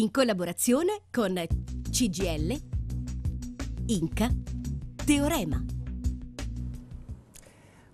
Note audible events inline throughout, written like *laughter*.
in collaborazione con CGL, Inca, Teorema.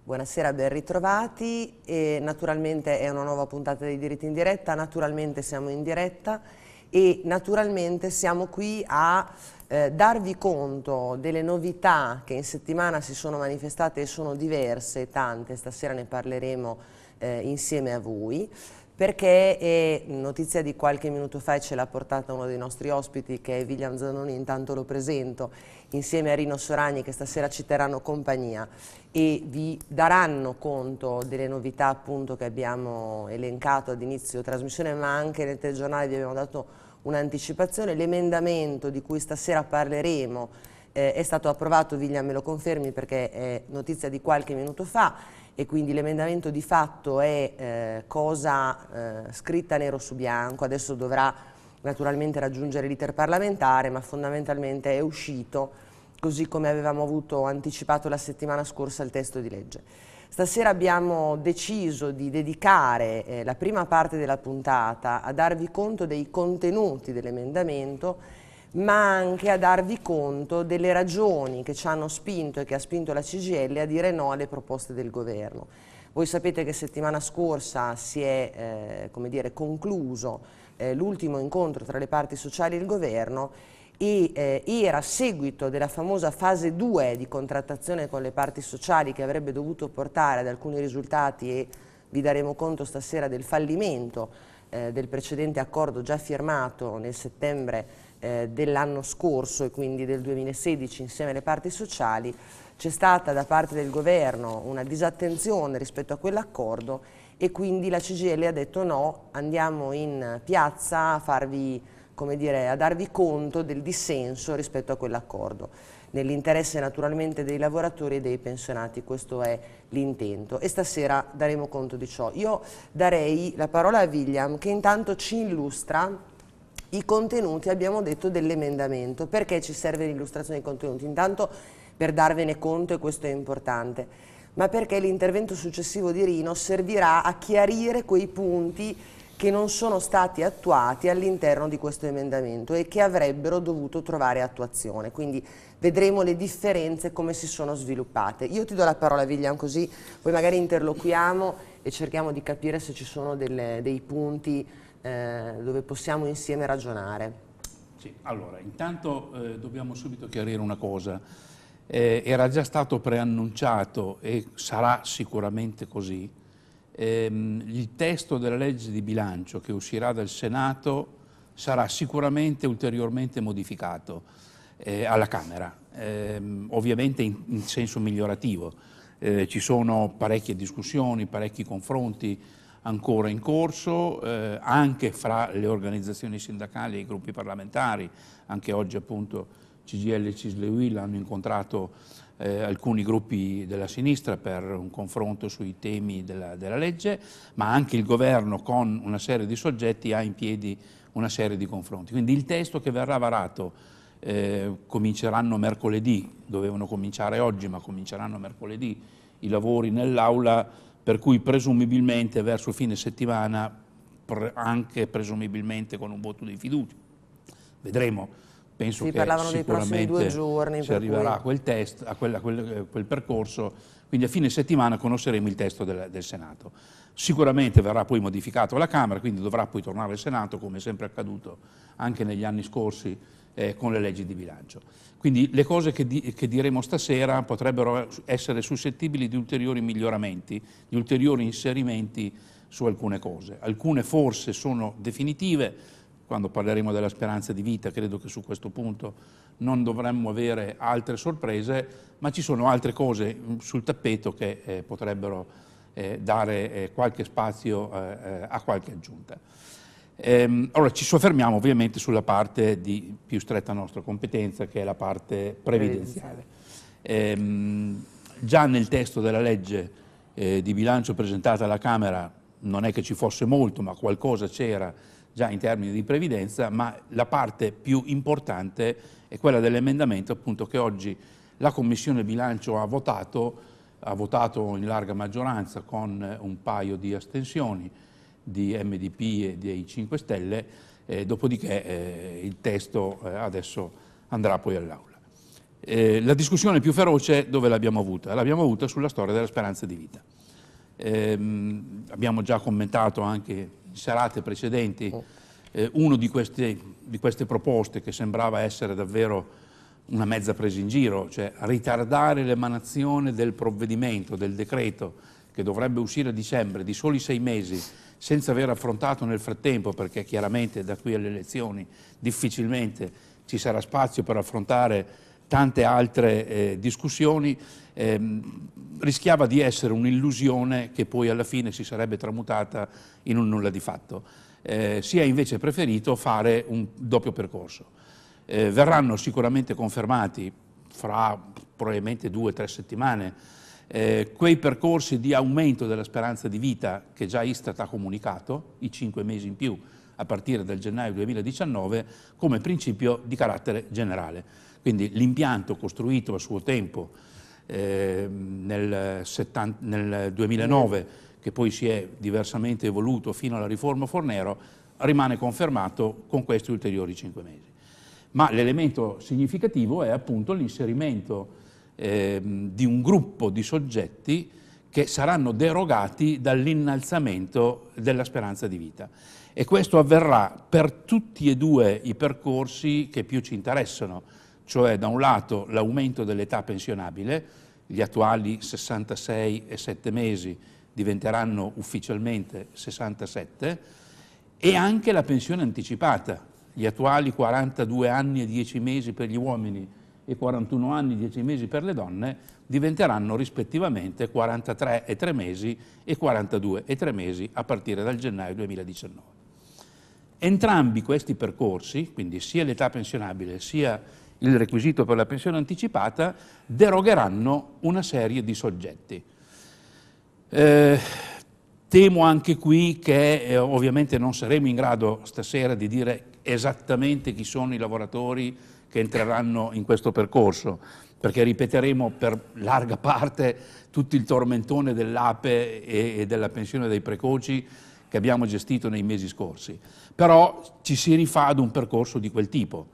Buonasera, ben ritrovati. E naturalmente è una nuova puntata dei diritti in diretta, naturalmente siamo in diretta e naturalmente siamo qui a eh, darvi conto delle novità che in settimana si sono manifestate e sono diverse, tante, stasera ne parleremo eh, insieme a voi perché è eh, notizia di qualche minuto fa e ce l'ha portata uno dei nostri ospiti che è William Zanoni, intanto lo presento, insieme a Rino Sorani che stasera ci terranno compagnia e vi daranno conto delle novità appunto che abbiamo elencato ad inizio trasmissione ma anche nel telegiornale vi abbiamo dato un'anticipazione, l'emendamento di cui stasera parleremo eh, è stato approvato, William me lo confermi perché è notizia di qualche minuto fa e quindi l'emendamento di fatto è eh, cosa eh, scritta nero su bianco, adesso dovrà naturalmente raggiungere l'iter parlamentare, ma fondamentalmente è uscito così come avevamo avuto anticipato la settimana scorsa il testo di legge. Stasera abbiamo deciso di dedicare eh, la prima parte della puntata a darvi conto dei contenuti dell'emendamento ma anche a darvi conto delle ragioni che ci hanno spinto e che ha spinto la CGL a dire no alle proposte del governo. Voi sapete che settimana scorsa si è eh, dire, concluso eh, l'ultimo incontro tra le parti sociali e il governo e eh, era seguito della famosa fase 2 di contrattazione con le parti sociali che avrebbe dovuto portare ad alcuni risultati e vi daremo conto stasera del fallimento eh, del precedente accordo già firmato nel settembre eh, dell'anno scorso e quindi del 2016 insieme alle parti sociali c'è stata da parte del governo una disattenzione rispetto a quell'accordo e quindi la CGL ha detto no, andiamo in piazza a, farvi, dire, a darvi conto del dissenso rispetto a quell'accordo nell'interesse naturalmente dei lavoratori e dei pensionati, questo è l'intento e stasera daremo conto di ciò. Io darei la parola a William che intanto ci illustra i contenuti, abbiamo detto, dell'emendamento. Perché ci serve l'illustrazione dei contenuti? Intanto per darvene conto, e questo è importante, ma perché l'intervento successivo di Rino servirà a chiarire quei punti che non sono stati attuati all'interno di questo emendamento e che avrebbero dovuto trovare attuazione. Quindi vedremo le differenze come si sono sviluppate. Io ti do la parola Viglian così poi magari interloquiamo e cerchiamo di capire se ci sono delle, dei punti eh, dove possiamo insieme ragionare. Sì, allora, intanto eh, dobbiamo subito chiarire una cosa. Eh, era già stato preannunciato e sarà sicuramente così. Ehm, il testo della legge di bilancio che uscirà dal Senato sarà sicuramente ulteriormente modificato eh, alla Camera, ehm, ovviamente in, in, senso migliorativo. Eh, ci sono parecchie discussioni, parecchi confronti, ancora in corso, eh, anche fra le organizzazioni sindacali e i gruppi parlamentari. Anche oggi appunto CGL e Cisleuil hanno incontrato eh, alcuni gruppi della sinistra per un confronto sui temi della, della, legge, ma anche il governo con una serie di soggetti ha in piedi una serie di confronti. Quindi il testo che verrà varato eh, cominceranno mercoledì, dovevano cominciare oggi ma cominceranno mercoledì i lavori nell'aula per cui presumibilmente verso fine settimana, anche presumibilmente con un voto di fiducia. Vedremo, penso si che sicuramente giorni, si arriverà cui... a, quel, test, a, quel, a quel, eh, quel, percorso, quindi a fine settimana conosceremo il testo del, del Senato. Sicuramente verrà poi modificato alla Camera, quindi dovrà poi tornare al Senato, come è sempre accaduto anche negli anni scorsi eh, con le leggi di bilancio. Quindi le cose che, di, che, diremo stasera potrebbero essere suscettibili di ulteriori miglioramenti, di ulteriori inserimenti su alcune cose. Alcune forse sono definitive, quando parleremo della speranza di vita credo che su questo punto non dovremmo avere altre sorprese, ma ci sono altre cose sul tappeto che eh, potrebbero eh, dare eh, qualche spazio eh, eh, a qualche aggiunta. Ehm, allora ci soffermiamo ovviamente sulla parte di più stretta nostra competenza che è la parte previdenziale. Ehm, già nel testo della legge eh, di bilancio presentata alla Camera non è che ci fosse molto ma qualcosa c'era già in termini di previdenza ma la parte più importante è quella dell'emendamento appunto che oggi la Commissione bilancio ha votato, ha votato in larga maggioranza con un paio di astensioni di MDP e dei 5 Stelle, eh, dopodiché eh, il testo eh, adesso andrà poi all'Aula. Eh, la discussione più feroce dove l'abbiamo avuta? L'abbiamo avuta sulla storia della speranza di vita. Ehm, abbiamo già commentato anche in serate precedenti oh. eh, una di, di queste proposte che sembrava essere davvero una mezza presa in giro, cioè ritardare l'emanazione del provvedimento, del decreto che dovrebbe uscire a dicembre di soli sei mesi senza aver affrontato nel frattempo, perché chiaramente da qui alle elezioni difficilmente ci sarà spazio per affrontare tante altre eh, discussioni, ehm, rischiava di essere un'illusione che poi alla fine si sarebbe tramutata in un nulla di fatto. Eh, si è invece preferito fare un doppio percorso. Eh, verranno sicuramente confermati fra probabilmente due o tre settimane eh, quei percorsi di aumento della speranza di vita che già Istat ha comunicato, i 5 mesi in più a partire dal gennaio 2019, come principio di carattere generale. Quindi l'impianto costruito a suo tempo eh, nel, 70, nel 2009, che poi si è diversamente evoluto fino alla riforma Fornero, rimane confermato con questi ulteriori 5 mesi. Ma l'elemento significativo è appunto l'inserimento Ehm, di un gruppo di soggetti che saranno derogati dall'innalzamento della speranza di vita. E questo avverrà per tutti e due i percorsi che più ci interessano, cioè da un lato l'aumento dell'età pensionabile, gli attuali 66 e 7 mesi diventeranno ufficialmente 67, e anche la pensione anticipata, gli attuali 42 anni e 10 mesi per gli uomini e 41 anni e 10 mesi per le donne diventeranno rispettivamente 43 e 3 mesi e 42 e 3 mesi a partire dal gennaio 2019. Entrambi questi percorsi, quindi sia l'età pensionabile sia il requisito per la pensione anticipata, derogheranno una serie di soggetti. Eh, temo anche qui che eh, ovviamente non saremo in grado stasera di dire esattamente chi sono i lavoratori che entreranno in questo percorso, perché ripeteremo per larga parte tutto il tormentone dell'ape e della pensione dei precoci che abbiamo gestito nei mesi scorsi. Però ci si rifà ad un percorso di quel tipo.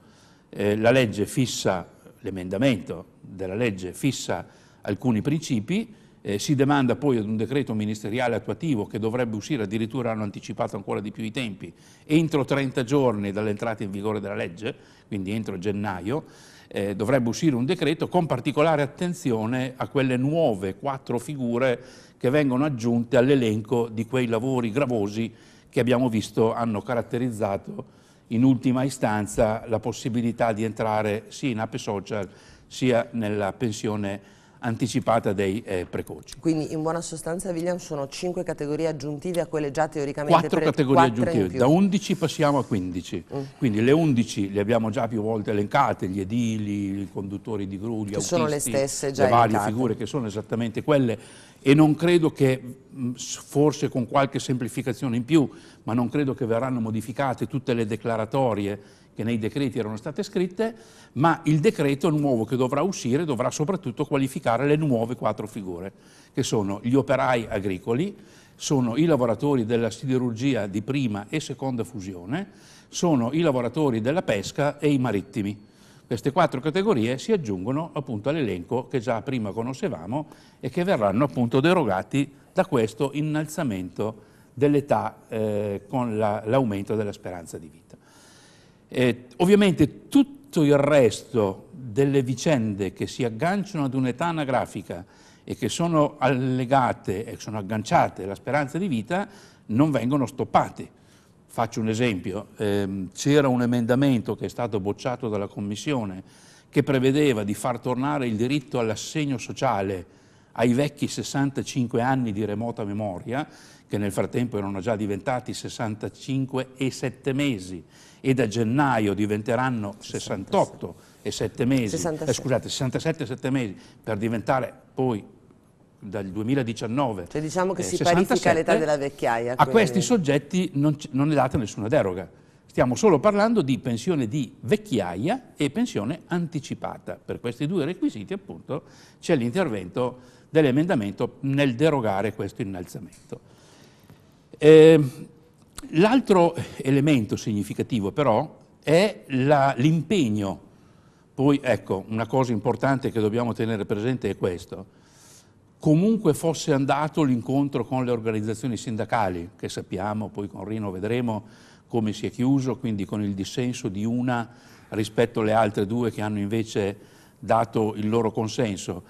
Eh, la legge fissa, l'emendamento della legge fissa alcuni principi, eh, si demanda poi ad un decreto ministeriale attuativo che dovrebbe uscire, addirittura hanno anticipato ancora di più i tempi, entro 30 giorni dall'entrata in vigore della legge, quindi entro gennaio, eh, dovrebbe uscire un decreto con particolare attenzione a quelle nuove quattro figure che vengono aggiunte all'elenco di quei lavori gravosi che abbiamo visto hanno caratterizzato in ultima istanza la possibilità di entrare sia in app social sia nella pensione anticipata dei eh, precoci. Quindi in buona sostanza William sono cinque categorie aggiuntive a quelle già teoricamente Quattro categorie aggiuntive, da 11 passiamo a 15. Mm. Quindi le 11 le abbiamo già più volte elencate, gli edili, i conduttori di gru, gli che autisti, sono le, stesse già le varie elencate. figure che sono esattamente quelle e non credo che mm, forse con qualche semplificazione in più, ma non credo che verranno modificate tutte le declaratorie che nei decreti erano state scritte, ma il decreto nuovo che dovrà uscire dovrà soprattutto qualificare le nuove quattro figure, che sono gli operai agricoli, sono i lavoratori della siderurgia di prima e seconda fusione, sono i lavoratori della pesca e i marittimi. Queste quattro categorie si aggiungono appunto all'elenco che già prima conoscevamo e che verranno appunto derogati da questo innalzamento dell'età eh, con l'aumento della speranza di vita. Eh, ovviamente tutto il resto delle vicende che si agganciano ad un'età anagrafica e che sono allegate e sono agganciate alla speranza di vita non vengono stoppate. Faccio un esempio, ehm, c'era un emendamento che è stato bocciato dalla Commissione che prevedeva di far tornare il diritto all'assegno sociale ai vecchi 65 anni di remota memoria, che nel frattempo erano già diventati 65 e 7 mesi, e da gennaio diventeranno 68 e 7 mesi, eh, scusate, 67 e 7 mesi per diventare poi dal 2019. Cioè diciamo che eh, si 67, parifica l'età della vecchiaia. A questi soggetti non, non è data nessuna deroga. Stiamo solo parlando di pensione di vecchiaia e pensione anticipata. Per questi due requisiti appunto c'è l'intervento dell'emendamento nel derogare questo innalzamento. Eh, L'altro elemento significativo però è l'impegno, poi ecco una cosa importante che dobbiamo tenere presente è questo, comunque fosse andato l'incontro con le organizzazioni sindacali, che sappiamo, poi con Rino vedremo come si è chiuso, quindi con il dissenso di una rispetto alle altre due che hanno invece dato il loro consenso.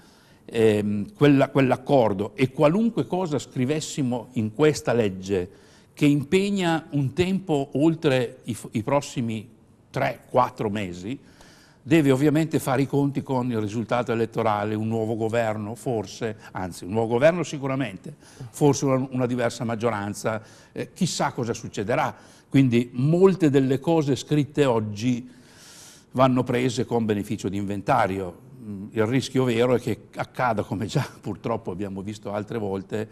Ehm, quell'accordo quell e qualunque cosa scrivessimo in questa legge che impegna un tempo oltre i, i prossimi 3-4 mesi, deve ovviamente fare i conti con il risultato elettorale, un nuovo governo forse, anzi un nuovo governo sicuramente, forse una, una diversa maggioranza, eh, chissà cosa succederà. Quindi molte delle cose scritte oggi vanno prese con beneficio di inventario. Mm, il rischio vero è che accada, come già *laughs* purtroppo abbiamo visto altre volte,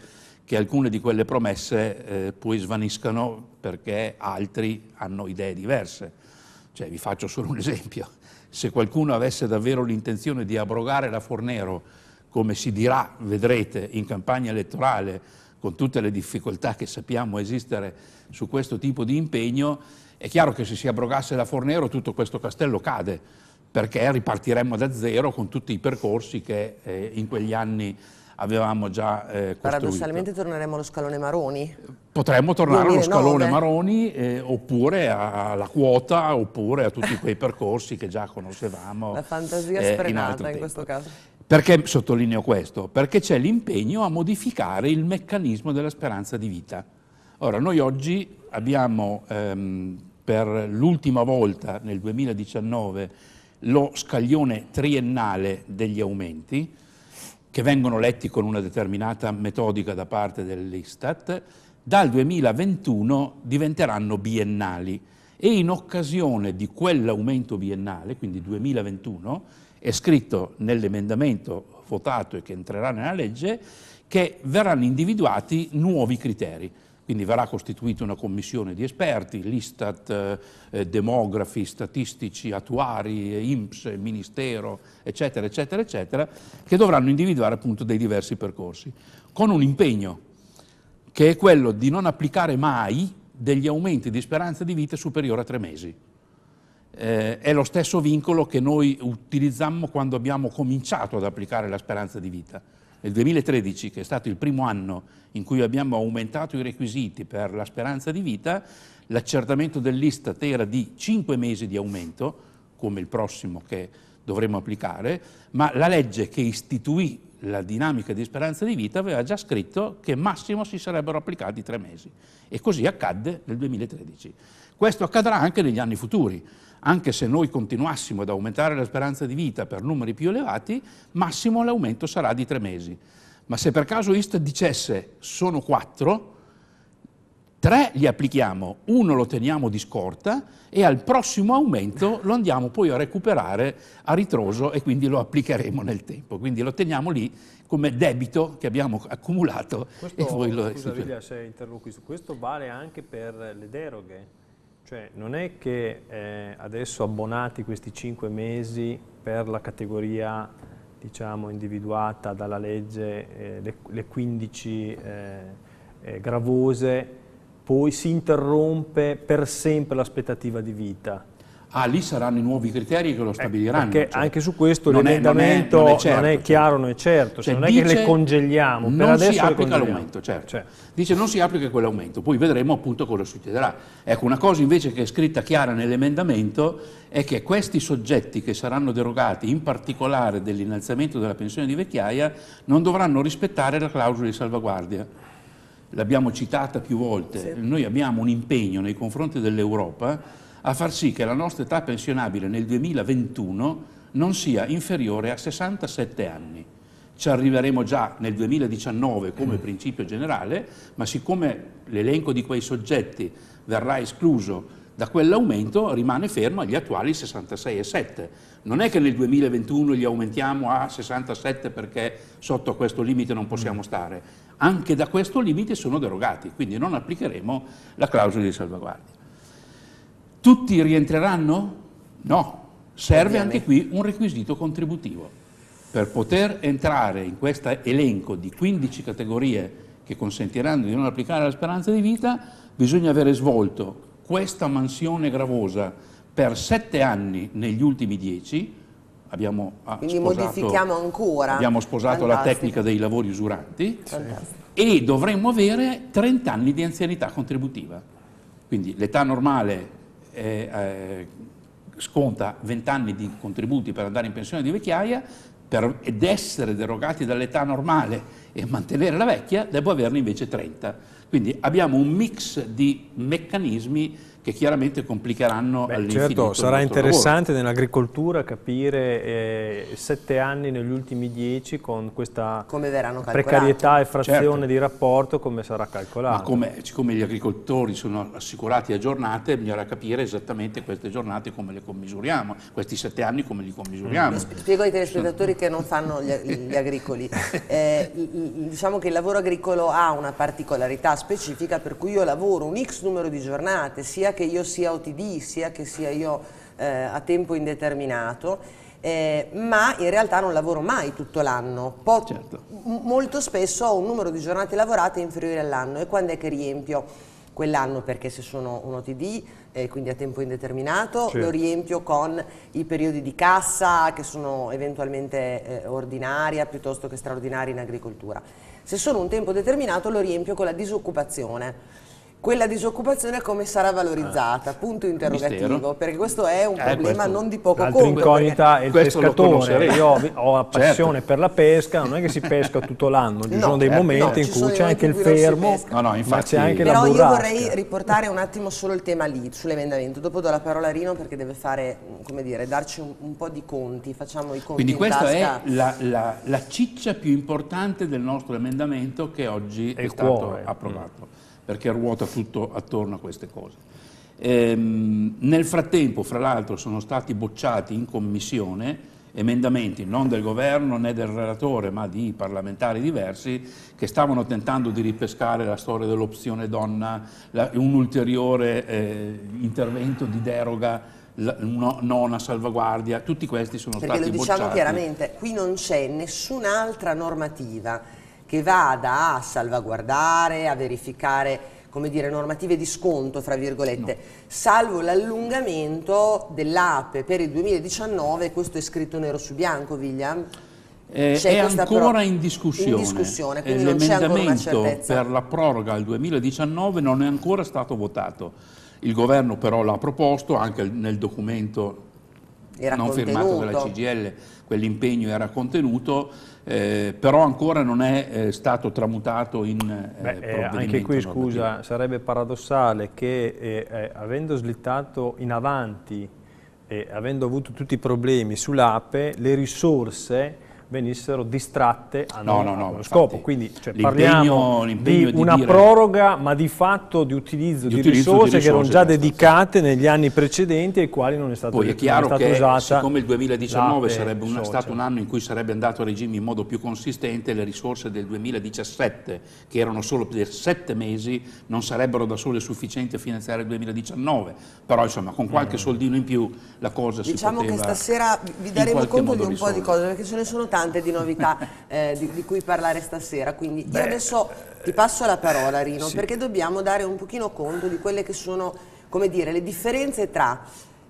che alcune di quelle promesse eh, poi svaniscano perché altri hanno idee diverse. Cioè, vi faccio solo un esempio. Se qualcuno avesse davvero l'intenzione di abrogare la Fornero, come si dirà, vedrete, in campagna elettorale, con tutte le difficoltà che sappiamo esistere su questo tipo di impegno, è chiaro che se si abrogasse la Fornero tutto questo castello cade, perché ripartiremmo da zero con tutti i percorsi che eh, in quegli anni avevamo già eh, costruito. Paradossalmente torneremo allo scalone Maroni. Potremmo tornare allo scalone eh? Maroni eh, oppure alla quota oppure a tutti quei percorsi che già conoscevamo. La fantasia eh, sfrenata in, in questo caso. Perché sottolineo questo? Perché c'è l'impegno a modificare il meccanismo della speranza di vita. Ora, noi oggi abbiamo ehm, per l'ultima volta nel 2019 lo scaglione triennale degli aumenti, che vengono letti con una determinata metodica da parte dell'Istat, dal 2021 diventeranno biennali e in occasione di quell'aumento biennale, quindi 2021, è scritto nell'emendamento votato e che entrerà nella legge, che verranno individuati nuovi criteri. Quindi verrà costituita una commissione di esperti, l'Istat, eh, eh demografi, statistici, attuari, IMSS, Ministero, eccetera, eccetera, eccetera, che dovranno individuare appunto dei diversi percorsi, con un impegno che è quello di non applicare mai degli aumenti di speranza di vita superiore a tre mesi. Eh, è lo stesso vincolo che noi utilizzammo quando abbiamo cominciato ad applicare la speranza di vita nel 2013, che è stato il primo anno in cui abbiamo aumentato i requisiti per la speranza di vita, l'accertamento dell'Istat era di 5 mesi di aumento, come il prossimo che dovremo applicare, ma la legge che istituì la dinamica di speranza di vita aveva già scritto che massimo si sarebbero applicati 3 mesi e così accadde nel 2013. Questo accadrà anche negli anni futuri anche se noi continuassimo ad aumentare la speranza di vita per numeri più elevati, massimo l'aumento sarà di tre mesi. Ma se per caso IST dicesse sono quattro, tre li applichiamo, uno lo teniamo di scorta e al prossimo aumento lo andiamo poi a recuperare a ritroso e quindi lo applicheremo nel tempo. Quindi lo teniamo lì come debito che abbiamo accumulato questo, e voi lo... Scusa Viglia se interrompo, questo vale anche per le deroghe? Cioè non è che eh, adesso abbonati questi 5 mesi per la categoria diciamo, individuata dalla legge, eh, le, le, 15 eh, eh, gravose, poi si interrompe per sempre l'aspettativa di vita ah lì saranno i nuovi criteri che lo eh, stabiliranno. Eh, perché cioè, anche su questo l'emendamento non, non, certo, non, è certo, cioè, chiaro, non è certo, cioè, cioè, non è che le congeliamo, per adesso si applica l'aumento, certo. certo. Dice non si applica quell'aumento, poi vedremo appunto cosa succederà. Ecco, una cosa invece che è scritta chiara nell'emendamento è che questi soggetti che saranno derogati, in particolare dell'innalzamento della pensione di vecchiaia, non dovranno rispettare la clausola di salvaguardia l'abbiamo citata più volte, sì. noi abbiamo un impegno nei confronti dell'Europa a far sì che la nostra età pensionabile nel 2021 non sia inferiore a 67 anni. Ci arriveremo già nel 2019 come mm. principio generale, ma siccome l'elenco di quei soggetti verrà escluso da quell'aumento rimane fermo agli attuali 66,7. Non è che nel 2021 li aumentiamo a 67 perché sotto questo limite non possiamo mm. stare. Anche da questo limite sono derogati, quindi non applicheremo la clausola di salvaguardia. Tutti rientreranno? No. Serve anche qui un requisito contributivo. Per poter entrare in questo elenco di 15 categorie che consentiranno di non applicare la speranza di vita, bisogna avere svolto questa mansione gravosa per 7 anni negli ultimi 10, abbiamo ah, Quindi sposato, modifichiamo ancora. Abbiamo sposato Fantastico. la tecnica dei lavori usuranti Fantastico. e dovremmo avere 30 anni di anzianità contributiva. Quindi l'età normale eh, sconta 20 anni di contributi per andare in pensione di vecchiaia per, ed essere derogati dall'età normale e mantenere la vecchia, devo averne invece 30. Quindi abbiamo un mix di meccanismi che chiaramente complicheranno Beh, Certo, sarà interessante lavoro. nell'agricoltura capire eh, sette anni negli ultimi dieci con questa precarietà e frazione certo. di rapporto come sarà calcolato. Ma come, siccome gli agricoltori sono assicurati a giornate, bisognerà capire esattamente queste giornate come le commisuriamo, questi sette anni come li commisuriamo. Mm. Spiego ai telespettatori che non fanno gli, gli agricoli. *laughs* Eh, diciamo che il lavoro agricolo ha una particolarità specifica per cui io lavoro un X numero di giornate, sia che io sia OTD, sia che sia io eh, a tempo indeterminato, eh, ma in realtà non lavoro mai tutto l'anno. Certo. Molto spesso ho un numero di giornate lavorate inferiore all'anno e quando è che riempio? quell'anno perché se sono un OTD, eh, quindi a tempo indeterminato, sì. lo certo. riempio con i periodi di cassa che sono eventualmente eh, ordinaria piuttosto che straordinaria in agricoltura. Se sono un tempo determinato lo riempio con la disoccupazione, quella disoccupazione come sarà valorizzata? Ah. Punto interrogativo, Mistero. perché questo è un eh, problema questo, non di poco conto. L'incognita è il pescatore, io ho la certo. passione certo. per la pesca, non è che si pesca tutto l'anno, ci no, sono dei certo, momenti no, in cui c'è anche il fermo, no, no, infatti, ma anche Però la burrasca. io vorrei riportare un attimo solo il tema lì, sull'emendamento, dopo do la parola a Rino perché deve fare, come dire, darci un, un po' di conti, facciamo i conti Quindi questa è la, la, la, ciccia più importante del nostro emendamento che oggi è, è stato approvato. Mm perché ruota tutto attorno a queste cose. Ehm, nel frattempo, fra l'altro, sono stati bocciati in commissione emendamenti non del governo né del relatore ma di parlamentari diversi che stavano tentando di ripescare la storia dell'opzione donna, la, un ulteriore eh, intervento di deroga la, no, nona salvaguardia, tutti questi sono Perché stati bocciati. Perché lo diciamo bocciati. chiaramente, qui non c'è nessun'altra normativa che vada a salvaguardare, a verificare come dire, normative di sconto, fra virgolette, no. salvo l'allungamento dell'APE per il 2019, questo è scritto nero su bianco, William? Eh, è ancora in discussione, in discussione quindi l'emendamento per la proroga al 2019 non è ancora stato votato, il governo però l'ha proposto anche nel documento era non contenuto. firmato dalla CGL, quell'impegno era contenuto, eh, però ancora non è eh, stato tramutato in eh, Beh, eh, Anche qui, scusa, sarebbe paradossale che eh, eh, avendo slittato in avanti e avendo avuto tutti i problemi sull'APE, le risorse venissero distratte a ah, no, no, no, scopo. Quindi cioè, parliamo di una di proroga, ma di fatto di utilizzo di, di utilizzo risorse, risorse che erano già esatto. dedicate negli anni precedenti ai quali non è stata usata. Poi è chiaro che siccome il 2019 sarebbe una, stato un anno in cui sarebbe andato a regime in modo più consistente, le risorse del 2017, che erano solo per sette mesi, non sarebbero da sole sufficienti a finanziare il 2019. Però insomma, con qualche mm. soldino in più la cosa diciamo si poteva Diciamo che stasera vi daremo conto di un risolvere. po' di cose, perché ce ne sono tante tante di novità *laughs* eh, di, di, cui parlare stasera, quindi Beh, io adesso ti eh, passo la parola Rino, sì. perché dobbiamo dare un pochino conto di quelle che sono, come dire, le differenze tra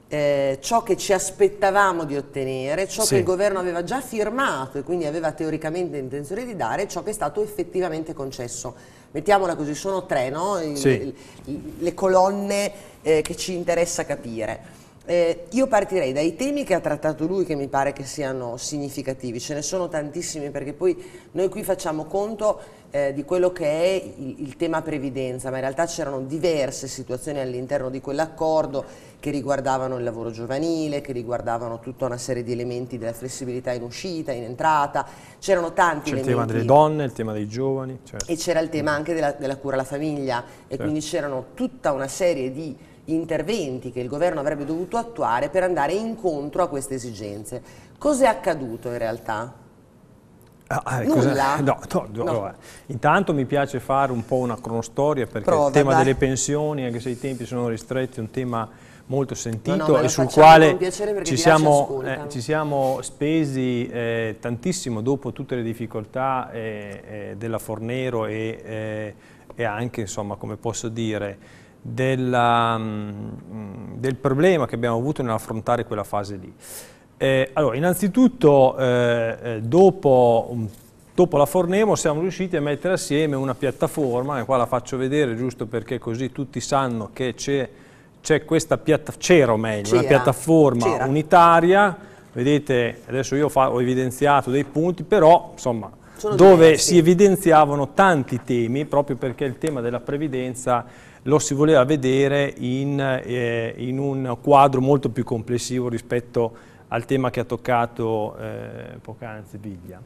eh, ciò che ci aspettavamo di ottenere, ciò sì. che il governo aveva già firmato e quindi aveva teoricamente intenzione di dare, ciò che è stato effettivamente concesso. Mettiamola così, sono tre no? il, sì. il, le colonne eh, che ci interessa capire. Eh, io partirei dai temi che ha trattato lui che mi pare che siano significativi, ce ne sono tantissimi perché poi noi qui facciamo conto eh, di quello che è il, il tema previdenza, ma in realtà c'erano diverse situazioni all'interno di quell'accordo che riguardavano il lavoro giovanile, che riguardavano tutta una serie di elementi della flessibilità in uscita, in entrata, c'erano tanti elementi. C'era il tema delle donne, il tema dei giovani. Certo. E c'era il tema anche della, della cura alla famiglia e certo. quindi c'erano tutta una serie di interventi che il governo avrebbe dovuto attuare per andare incontro a queste esigenze. Cos'è accaduto in realtà? Ah, ah Nulla? No, no, no. Allora, intanto mi piace fare un po' una cronostoria perché Prova, il tema dai. delle pensioni, anche se i tempi sono ristretti, è un tema molto sentito no, no, e sul quale ci siamo, eh, ci siamo, spesi eh, tantissimo dopo tutte le difficoltà eh, eh della Fornero e, eh, e anche, insomma, come posso dire, della, mm, del problema che abbiamo avuto nell'affrontare quella fase lì. Eh, allora, innanzitutto, eh, eh dopo, dopo, la Fornemo siamo riusciti a mettere assieme una piattaforma, e qua la faccio vedere giusto perché così tutti sanno che c'è questa piattaforma, meglio, una piattaforma unitaria, vedete, adesso io ho evidenziato dei punti, però insomma Sono dove diversi. si evidenziavano tanti temi, proprio perché il tema della previdenza lo si voleva vedere in, eh, in un quadro molto più complessivo rispetto al tema che ha toccato eh, poc'anzi Viglia.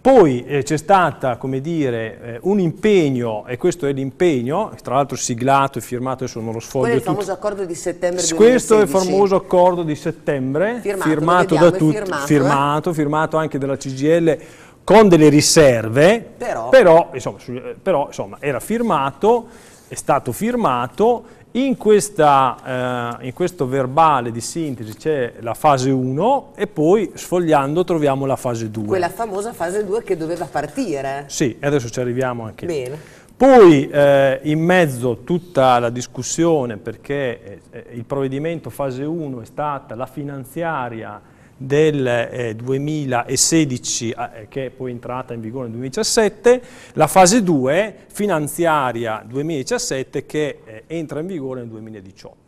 Poi eh, c'è stato eh, un impegno, e questo è l'impegno, tra l'altro siglato e firmato, adesso non lo sfoglio Quello è il tutto. accordo di settembre 2016. Questo è il famoso accordo di settembre, firmato, firmato vediamo, da tutti, firmato, eh. firmato, firmato anche dalla CGL con delle riserve, però, però, insomma, eh, però insomma, era firmato è stato firmato, in, questa, eh, in questo verbale di sintesi c'è la fase 1 e poi sfogliando troviamo la fase 2. Quella famosa fase 2 che doveva partire. Sì, adesso ci arriviamo anche Bene. Poi eh, in mezzo tutta la discussione perché eh, il provvedimento fase 1 è stata la finanziaria del 2016 eh, eh, che è poi entrata in vigore nel 2017, la fase 2 finanziaria 2017 che eh, entra in vigore nel 2018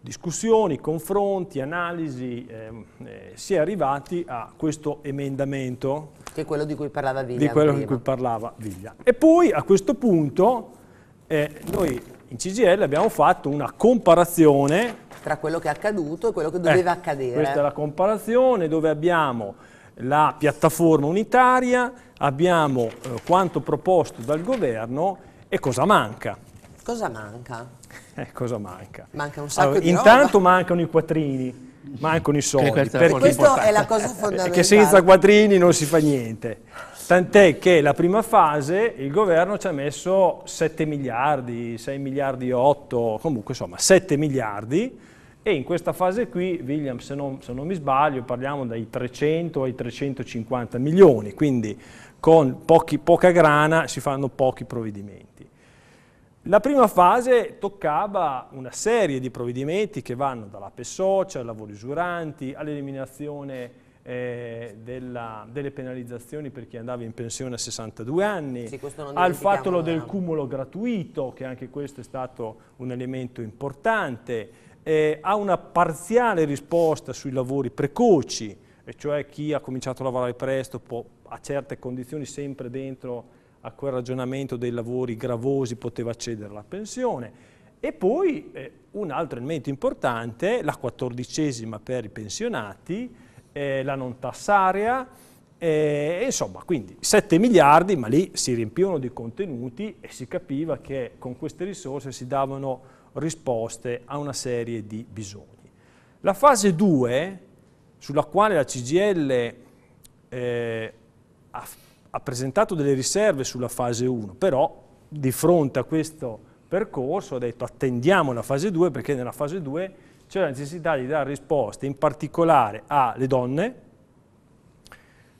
discussioni, confronti, analisi, ehm, eh, si è arrivati a questo emendamento. Che è quello di cui parlava Viglia. Di quello prima. di cui parlava Viglia. E poi a questo punto eh, noi in CGL abbiamo fatto una comparazione tra quello che è accaduto e quello che doveva eh, accadere. Questa è la comparazione dove abbiamo la piattaforma unitaria, abbiamo eh, quanto proposto dal governo e cosa manca. Cosa manca? *laughs* Eh, cosa manca? Manca un sacco allora, di Intanto roba. mancano i quattrini, mancano i soldi. Questa perché questa è la cosa eh, fondamentale. Perché senza quattrini non si fa niente. Tant'è che la prima fase il governo ci ha messo 7 miliardi, 6 miliardi 8, comunque insomma 7 miliardi, e in questa fase qui, William, se non, se non mi sbaglio, parliamo dai 300 ai 350 milioni, quindi con pochi, poca grana si fanno pochi provvedimenti. La prima fase toccava una serie di provvedimenti che vanno dall'ape socia, ai lavori usuranti, all'eliminazione eh, delle penalizzazioni per chi andava in pensione a 62 anni, sì, al fatto del cumulo gratuito, che anche questo è stato un elemento importante, eh, ha una parziale risposta sui lavori precoci, e cioè chi ha cominciato a lavorare presto può, a certe condizioni sempre dentro a quel ragionamento dei lavori gravosi poteva accedere alla pensione. E poi eh, un altro elemento importante, la quattordicesima per i pensionati, eh, la non tassaria, eh, insomma, quindi 7 miliardi, ma lì si riempivano di contenuti e si capiva che con queste risorse si davano risposte a una serie di bisogni. La fase 2, sulla quale la CGL eh, ha, ha presentato delle riserve sulla fase 1, però di fronte a questo percorso ha detto attendiamo la fase 2 perché nella fase 2 c'è la necessità di dare risposte in particolare alle donne,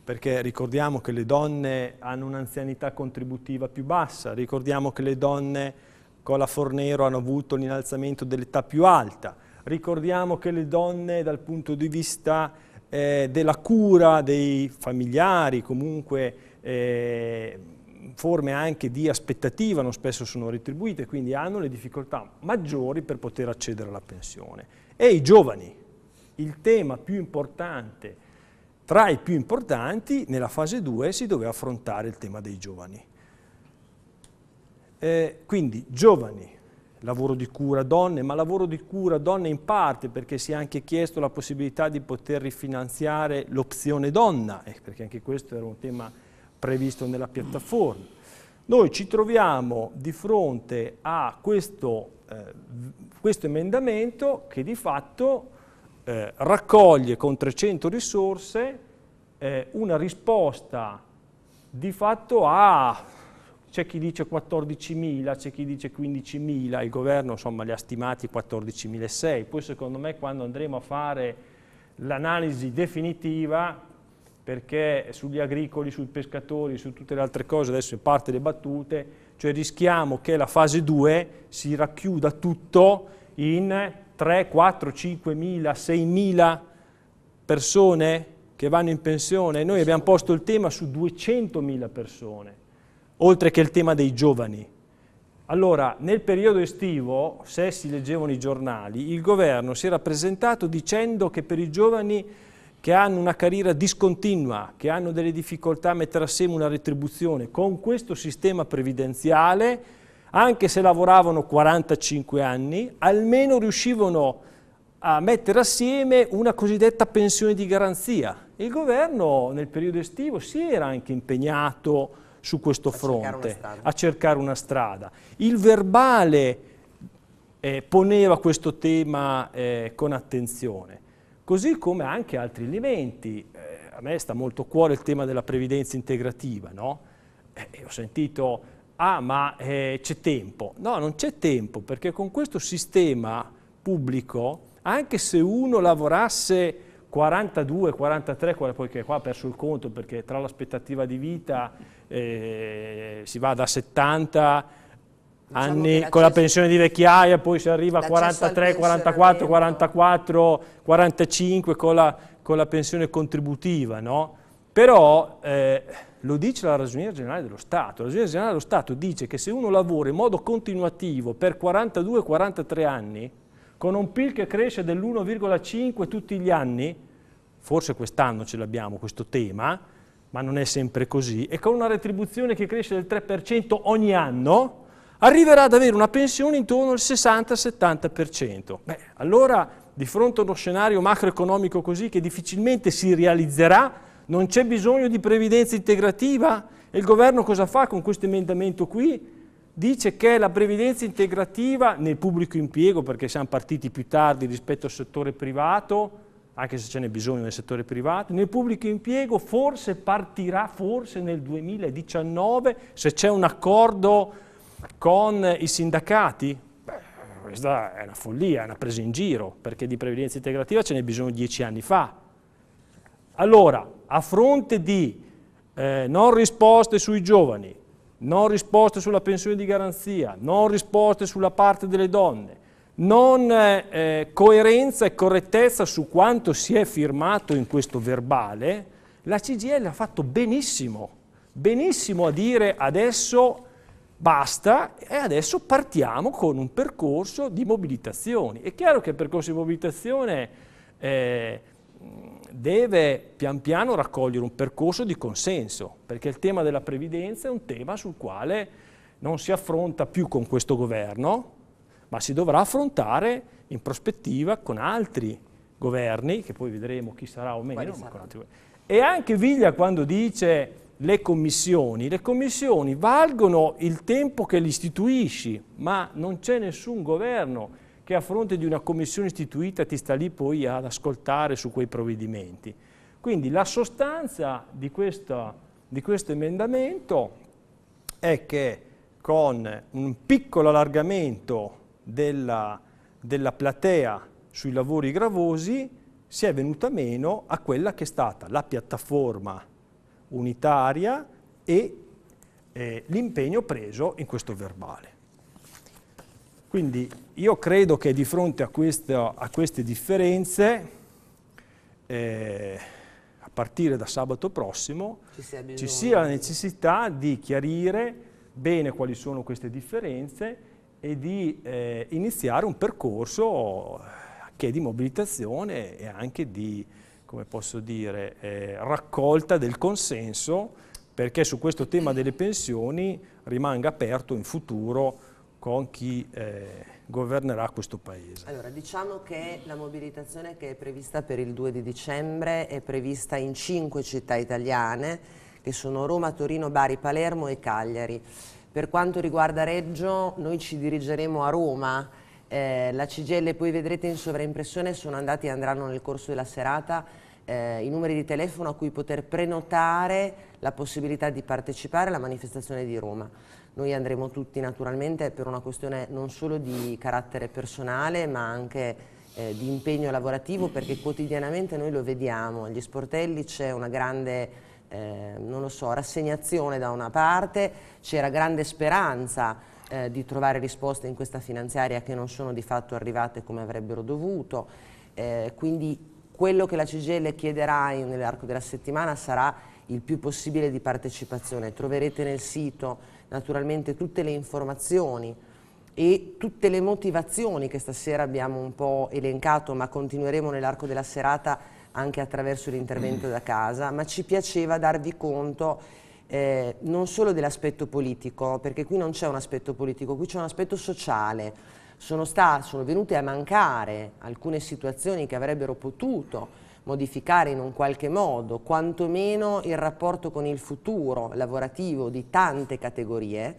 perché ricordiamo che le donne hanno un'anzianità contributiva più bassa, ricordiamo che le donne con la Fornero hanno avuto un innalzamento dell'età più alta. Ricordiamo che le donne dal punto di vista eh, della cura dei familiari, comunque eh, forme anche di aspettativa non spesso sono retribuite, quindi hanno le difficoltà maggiori per poter accedere alla pensione. E i giovani, il tema più importante, tra i più importanti, nella fase 2 si doveva affrontare il tema dei giovani. Eh, quindi giovani, lavoro di cura donne, ma lavoro di cura donne in parte perché si è anche chiesto la possibilità di poter rifinanziare l'opzione donna, eh, perché anche questo era un tema previsto nella piattaforma. Noi ci troviamo di fronte a questo, eh, questo emendamento che di fatto eh, raccoglie con 300 risorse eh, una risposta di fatto a c'è chi dice 14.000, c'è chi dice 15.000, il governo insomma li ha stimati 14.600, poi secondo me quando andremo a fare l'analisi definitiva perché sugli agricoli, sui pescatori, su tutte le altre cose, adesso in parte le battute, cioè rischiamo che la fase 2 si racchiuda tutto in 3, 4, 5.000, 6.000 persone che vanno in pensione. Noi abbiamo posto il tema su 200.000 persone oltre che il tema dei giovani. Allora, nel periodo estivo, se si leggevano i giornali, il governo si era presentato dicendo che per i giovani che hanno una carriera discontinua, che hanno delle difficoltà a mettere assieme una retribuzione, con questo sistema previdenziale, anche se lavoravano 45 anni, almeno riuscivano a mettere assieme una cosiddetta pensione di garanzia. Il governo nel periodo estivo si era anche impegnato a su questo a fronte, cercare a cercare una strada. Il verbale eh, poneva questo tema eh, con attenzione, così come anche altri elementi. Eh, a me sta molto a cuore il tema della previdenza integrativa, no? Eh, eh, ho sentito, ah ma eh, c'è tempo. No, non c'è tempo, perché con questo sistema pubblico, anche se uno lavorasse 42, 43, poi che qua ha perso il conto perché tra l'aspettativa di vita eh, si va da 70 diciamo anni con la pensione di vecchiaia, poi si arriva a 43, 44, 44, 45 con la, con la pensione contributiva, no? Però eh, lo dice la Ragioneria Generale dello Stato. La Ragioneria Generale dello Stato dice che se uno lavora in modo continuativo per 42-43 anni, con un PIL che cresce dell'1,5 tutti gli anni, forse quest'anno ce l'abbiamo questo tema, ma non è sempre così, e con una retribuzione che cresce del 3% ogni anno, arriverà ad avere una pensione intorno al 60-70%. Beh, allora, di fronte a uno scenario macroeconomico così che difficilmente si realizzerà, non c'è bisogno di previdenza integrativa? E il governo cosa fa con questo emendamento qui? Dice che la previdenza integrativa nel pubblico impiego, perché siamo partiti più tardi rispetto al settore privato, anche se ce n'è bisogno nel settore privato, nel pubblico impiego forse partirà forse nel 2019 se c'è un accordo con i sindacati? Beh, questa è una follia, è una presa in giro, perché di previdenza integrativa ce n'è bisogno dieci anni fa. Allora, a fronte di eh, non risposte sui giovani, non risposte sulla pensione di garanzia, non risposte sulla parte delle donne, non eh, eh, coerenza e correttezza su quanto si è firmato in questo verbale, la CGL ha fatto benissimo, benissimo a dire adesso basta e adesso partiamo con un percorso di mobilitazioni. È chiaro che il percorso di mobilitazione eh, deve pian piano raccogliere un percorso di consenso, perché il tema della previdenza è un tema sul quale non si affronta più con questo governo, ma si dovrà affrontare in prospettiva con altri governi, che poi vedremo chi sarà o meno. Sarà? E anche Viglia quando dice le commissioni, le commissioni valgono il tempo che le istituisci, ma non c'è nessun governo che a fronte di una commissione istituita ti sta lì poi ad ascoltare su quei provvedimenti. Quindi la sostanza di, questa, di questo emendamento è che con un piccolo allargamento della, della platea sui lavori gravosi si è venuta meno a quella che è stata la piattaforma unitaria e eh, l'impegno preso in questo verbale. Quindi io credo che di fronte a, questo, a queste differenze, eh, a partire da sabato prossimo, ci ci sia la necessità di chiarire bene quali sono queste differenze e di eh, iniziare un percorso eh, che è di mobilitazione e anche di, come posso dire, eh, raccolta del consenso perché su questo tema delle pensioni rimanga aperto in futuro con chi eh, governerà questo Paese. Allora, diciamo che la mobilitazione che è prevista per il 2 di dicembre è prevista in cinque città italiane, che sono Roma, Torino, Bari, Palermo e Cagliari. Per quanto riguarda Reggio, noi ci dirigeremo a Roma, eh, la CGL poi vedrete in sovraimpressione sono andati e andranno nel corso della serata eh, i numeri di telefono a cui poter prenotare la possibilità di partecipare alla manifestazione di Roma. Noi andremo tutti naturalmente per una questione non solo di carattere personale ma anche eh, di impegno lavorativo perché quotidianamente noi lo vediamo, agli sportelli c'è una grande Ehm, non lo so, rassegnazione da una parte, c'era grande speranza eh, di trovare risposte in questa finanziaria che non sono di fatto arrivate come avrebbero dovuto, eh, quindi quello che la CGL chiederà nell'arco della settimana sarà il più possibile di partecipazione. Troverete nel sito naturalmente tutte le informazioni e tutte le motivazioni che stasera abbiamo un po' elencato ma continueremo nell'arco della serata anche attraverso l'intervento da casa, ma ci piaceva darvi conto eh, non solo dell'aspetto politico, perché qui non c'è un aspetto politico, qui c'è un aspetto sociale. Sono, sono venute a mancare alcune situazioni che avrebbero potuto modificare in un qualche modo, quantomeno il rapporto con il futuro lavorativo di tante categorie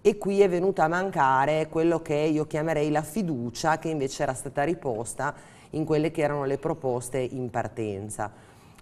e qui è venuta a mancare quello che io chiamerei la fiducia che invece era stata riposta in quelle che erano le proposte in partenza.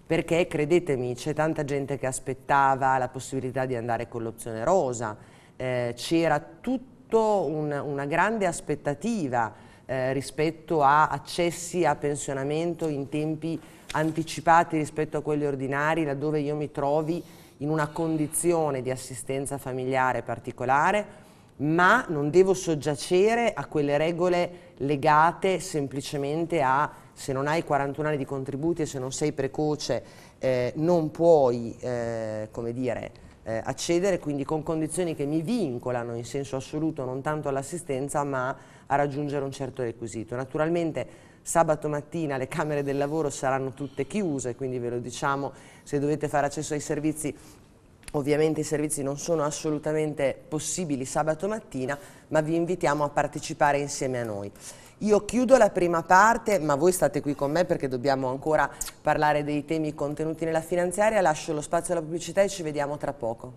Perché credetemi, c'è tanta gente che aspettava la possibilità di andare con l'opzione rosa, eh, c'era tutta un, una grande aspettativa eh, rispetto a accessi a pensionamento in tempi anticipati rispetto a quelli ordinari, laddove io mi trovi in una condizione di assistenza familiare particolare ma non devo soggiacere a quelle regole legate semplicemente a se non hai 41 anni di contributi e se non sei precoce eh, non puoi, eh, come dire, eh, accedere, quindi con condizioni che mi vincolano in senso assoluto non tanto all'assistenza ma a raggiungere un certo requisito. Naturalmente sabato mattina le camere del lavoro saranno tutte chiuse, quindi ve lo diciamo, se dovete fare accesso ai servizi Ovviamente i servizi non sono assolutamente possibili sabato mattina, ma vi invitiamo a partecipare insieme a noi. Io chiudo la prima parte, ma voi state qui con me perché dobbiamo ancora parlare dei temi contenuti nella finanziaria. Lascio lo spazio alla pubblicità e ci vediamo tra poco.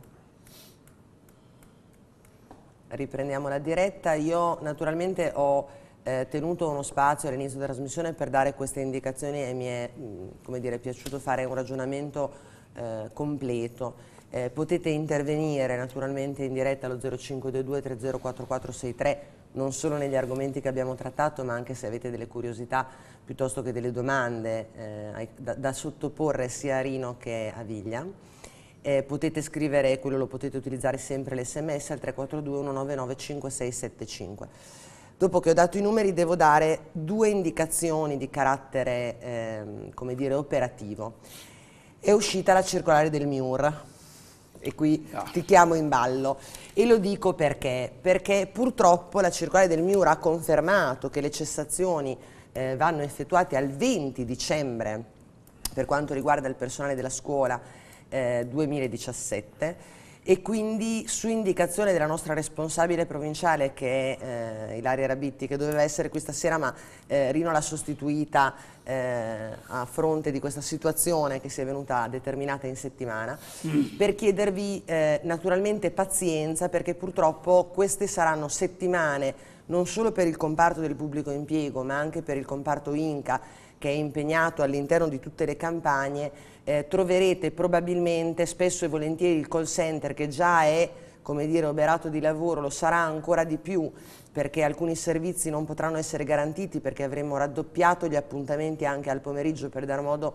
Riprendiamo la diretta. Io naturalmente ho eh, tenuto uno spazio all'inizio della trasmissione per dare queste indicazioni e mi è mm, dire, piaciuto fare un ragionamento eh, completo. Eh, potete intervenire naturalmente in diretta allo 0522 304463 non solo negli argomenti che abbiamo trattato ma anche se avete delle curiosità piuttosto che delle domande eh, da, da, sottoporre sia a Rino che a Viglia. Eh, potete scrivere, quello lo potete utilizzare sempre l'SMS al 342 199 5675. Dopo che ho dato i numeri devo dare due indicazioni di carattere, ehm, come dire, operativo. È uscita la circolare del MIUR, e qui ah. ti chiamo in ballo. E lo dico perché? Perché purtroppo la circolare del MIUR ha confermato che le cessazioni eh, vanno effettuate al 20 dicembre per quanto riguarda il personale della scuola eh, 2017 e quindi su indicazione della nostra responsabile provinciale che è eh, Ilaria Rabitti che doveva essere qui stasera ma eh, Rino l'ha sostituita eh, a fronte di questa situazione che si è venuta determinata in settimana mm. per chiedervi eh, naturalmente pazienza perché purtroppo queste saranno settimane non solo per il comparto del pubblico impiego ma anche per il comparto Inca che è impegnato all'interno di tutte le campagne eh, troverete probabilmente spesso e volentieri il call center che già è come dire, oberato di lavoro, lo sarà ancora di più perché alcuni servizi non potranno essere garantiti perché avremo raddoppiato gli appuntamenti anche al pomeriggio per dar modo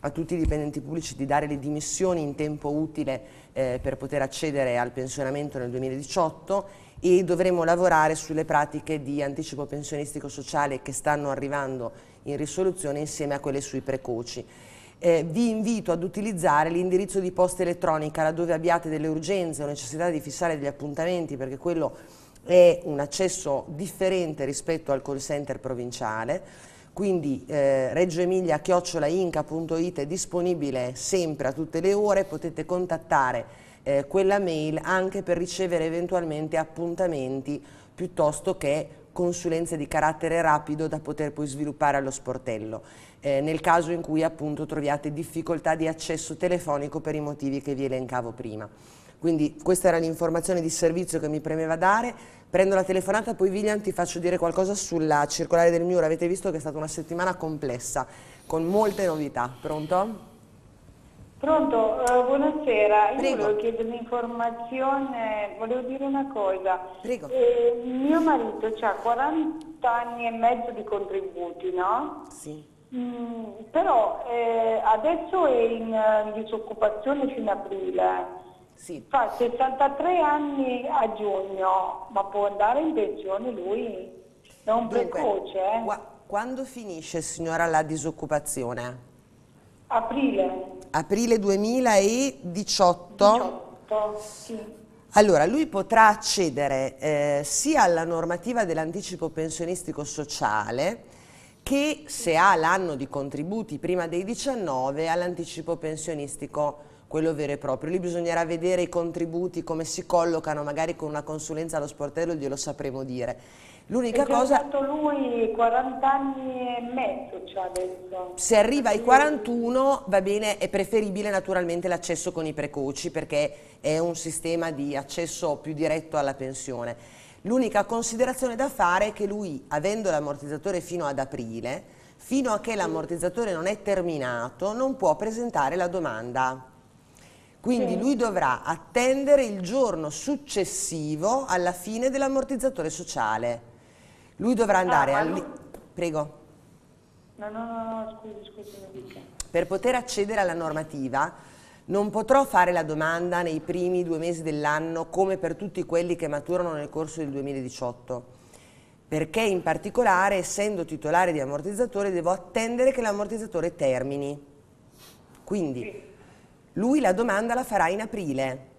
a tutti i dipendenti pubblici di dare le dimissioni in tempo utile eh, per poter accedere al pensionamento nel 2018 e dovremo lavorare sulle pratiche di anticipo pensionistico sociale che stanno arrivando in risoluzione insieme a quelle sui precoci eh, vi invito ad utilizzare l'indirizzo di posta elettronica laddove abbiate delle urgenze o necessità di fissare degli appuntamenti perché quello è un accesso differente rispetto al call center provinciale quindi eh, Reggio Emilia chiocciolainca.it è disponibile sempre a tutte le ore potete contattare eh, quella mail anche per ricevere eventualmente appuntamenti piuttosto che consulenze di carattere rapido da poter poi sviluppare allo sportello, eh, nel caso in cui appunto troviate difficoltà di accesso telefonico per i motivi che vi elencavo prima. Quindi questa era l'informazione di servizio che mi premeva dare. Prendo la telefonata, poi Vilian ti faccio dire qualcosa sulla circolare del Miura. Avete visto che è stata una settimana complessa, con molte novità. Pronto? Pronto, uh, buonasera. Prego. Io volevo chiedere un'informazione, volevo dire una cosa. Eh, mio marito ha 40 anni e mezzo di contributi, no? Sì. Mm, però eh, adesso è in eh, disoccupazione fino a aprile. Sì. Fa 63 anni a giugno, ma può andare in pensione lui? È un precoce. Eh? Quando finisce, signora, la disoccupazione? Aprile. Aprile 2018. 18, sì. Allora, lui potrà accedere eh, sia alla normativa dell'anticipo pensionistico sociale che, se ha l'anno di contributi prima dei 19, all'anticipo pensionistico, quello vero e proprio. Lì bisognerà vedere i contributi, come si collocano, magari con una consulenza allo sportello glielo sapremo dire. L'unica cosa... lui 40 anni e mezzo ci cioè adesso. Se arriva ai 41 va bene, è preferibile naturalmente l'accesso con i precoci perché è un sistema di accesso più diretto alla pensione. L'unica considerazione da fare è che lui, avendo l'ammortizzatore fino ad aprile, fino a che l'ammortizzatore non è terminato, non può presentare la domanda. Quindi lui dovrà attendere il giorno successivo alla fine dell'ammortizzatore sociale lui dovrà ah, andare... Ah, lui... Prego. No, no, no, scusi, scusi, Per poter accedere alla normativa non potrò fare la domanda nei primi due mesi dell'anno come per tutti quelli che maturano nel corso del 2018 perché in particolare essendo titolare di ammortizzatore devo attendere che l'ammortizzatore termini. Quindi lui la domanda la farà in aprile,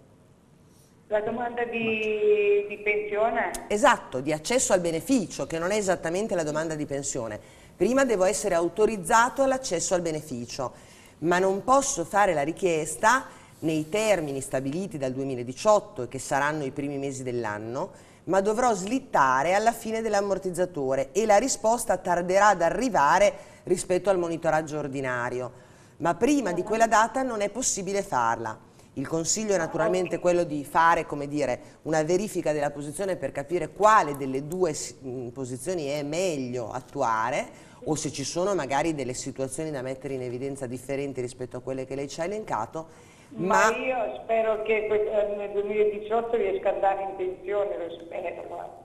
la domanda di, di, pensione? Esatto, di accesso al beneficio, che non è esattamente la domanda di pensione. Prima devo essere autorizzato all'accesso al beneficio, ma non posso fare la richiesta nei termini stabiliti dal 2018, che saranno i primi mesi dell'anno, ma dovrò slittare alla fine dell'ammortizzatore e la risposta tarderà ad arrivare rispetto al monitoraggio ordinario. Ma prima di quella data non è possibile farla. Il consiglio è naturalmente quello di fare dire, una verifica della posizione per capire quale delle due mm, posizioni è meglio attuare o se ci sono magari delle situazioni da mettere in evidenza differenti rispetto a quelle che lei ci ha elencato. Ma, ma io spero che eh, nel 2018 riesca a andare in pensione, lo spero.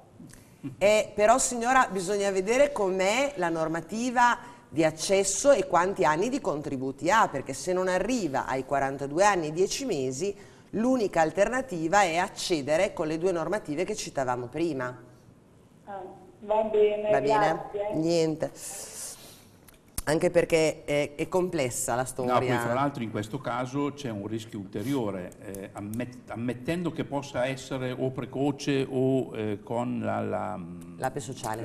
Eh, però signora bisogna vedere com'è la normativa di accesso e quanti anni di contributi ha, perché se non arriva ai 42 anni e 10 mesi, l'unica alternativa è accedere con le due normative che citavamo prima. Ah, va bene, va bene? Grazie. Niente. Anche perché è, è, complessa la storia. No, poi fra l'altro in questo caso c'è un rischio ulteriore, eh, ammet ammettendo che possa essere o precoce o eh, con l'ape la, la, sociale,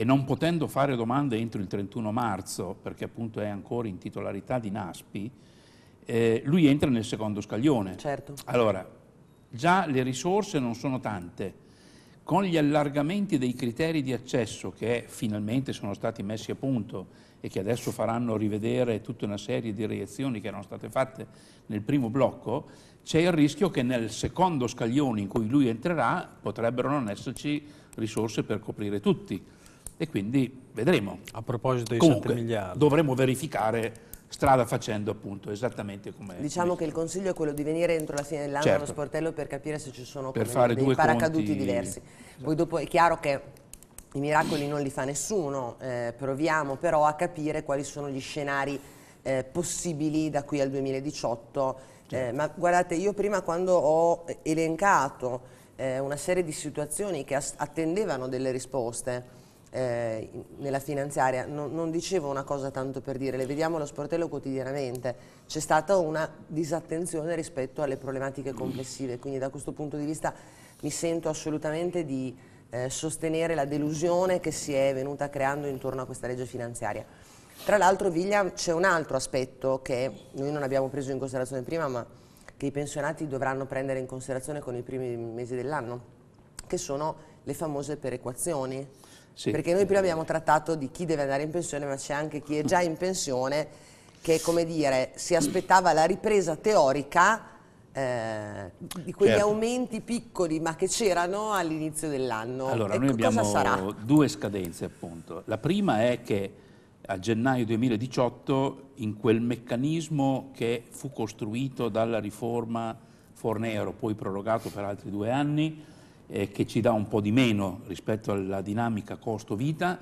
e non potendo fare domande entro il 31 marzo, perché appunto è ancora in titolarità di Naspi, eh, lui entra nel secondo scaglione. Certo. Allora, già le risorse non sono tante. Con gli allargamenti dei criteri di accesso che finalmente sono stati messi a punto e che adesso faranno rivedere tutta una serie di reazioni che erano state fatte nel primo blocco, c'è il rischio che nel secondo scaglione in cui lui entrerà potrebbero non esserci risorse per coprire tutti e quindi vedremo. A proposito dei Comunque, 7 miliardi. dovremo verificare strada facendo appunto esattamente come diciamo che il consiglio è quello di venire entro la fine dell'anno certo. allo sportello per capire se ci sono per fare dei paracaduti conti... diversi esatto. poi dopo è chiaro che i miracoli non li fa nessuno eh, proviamo però a capire quali sono gli scenari eh, possibili da qui al 2018 eh, certo. eh, ma guardate io prima quando ho elencato eh, una serie di situazioni che attendevano delle risposte eh, nella finanziaria, no, non dicevo una cosa tanto per dire, le vediamo allo sportello quotidianamente, c'è stata una disattenzione rispetto alle problematiche complessive, quindi da questo punto di vista mi sento assolutamente di eh, sostenere la delusione che si è venuta creando intorno a questa legge finanziaria. Tra l'altro Viglia c'è un altro aspetto che noi non abbiamo preso in considerazione prima ma che i pensionati dovranno prendere in considerazione con i primi mesi dell'anno, che sono le famose perequazioni. Sì. Perché noi prima abbiamo trattato di chi deve andare in pensione, ma c'è anche chi è già in pensione che, come dire, si aspettava la ripresa teorica eh, di quegli certo. aumenti piccoli ma che c'erano all'inizio dell'anno. Allora, e noi abbiamo due scadenze appunto. La prima è che a gennaio 2018 in quel meccanismo che fu costruito dalla riforma Fornero, poi prorogato per altri due anni, eh, che ci dà un po' di meno rispetto alla dinamica costo-vita,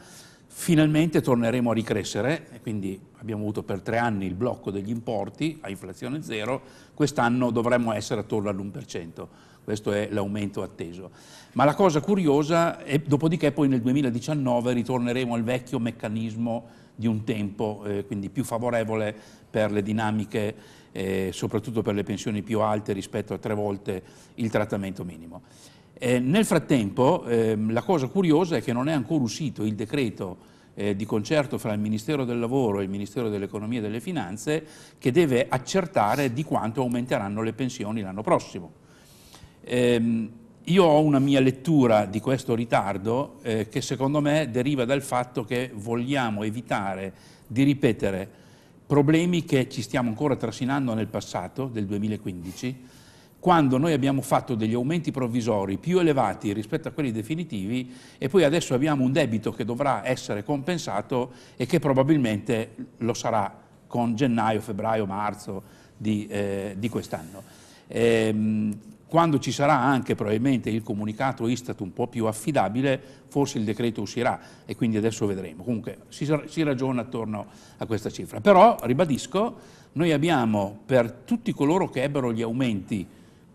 finalmente torneremo a ricrescere, e quindi abbiamo avuto per tre anni il blocco degli importi a inflazione zero, quest'anno dovremmo essere attorno all'1%, questo è l'aumento atteso. Ma la cosa curiosa è, dopodiché poi nel 2019 ritorneremo al vecchio meccanismo di un tempo, eh, quindi più favorevole per le dinamiche, eh, soprattutto per le pensioni più alte rispetto a tre volte il trattamento minimo. Eh, nel frattempo ehm, la cosa curiosa è che non è ancora uscito il decreto eh, di concerto fra il Ministero del Lavoro e il Ministero dell'Economia e delle Finanze che deve accertare di quanto aumenteranno le pensioni l'anno prossimo. Eh, io ho una mia lettura di questo ritardo eh, che secondo me deriva dal fatto che vogliamo evitare di ripetere problemi che ci stiamo ancora trascinando nel passato, del 2015, quando noi abbiamo fatto degli aumenti provvisori più elevati rispetto a quelli definitivi e poi adesso abbiamo un debito che dovrà essere compensato e che probabilmente lo sarà con gennaio, febbraio, marzo di, eh, di quest'anno. Ehm, quando ci sarà anche probabilmente il comunicato Istat un po' più affidabile, forse il decreto uscirà e quindi adesso vedremo. Comunque si, si, ragiona attorno a questa cifra. Però, ribadisco, noi abbiamo per tutti coloro che ebbero gli aumenti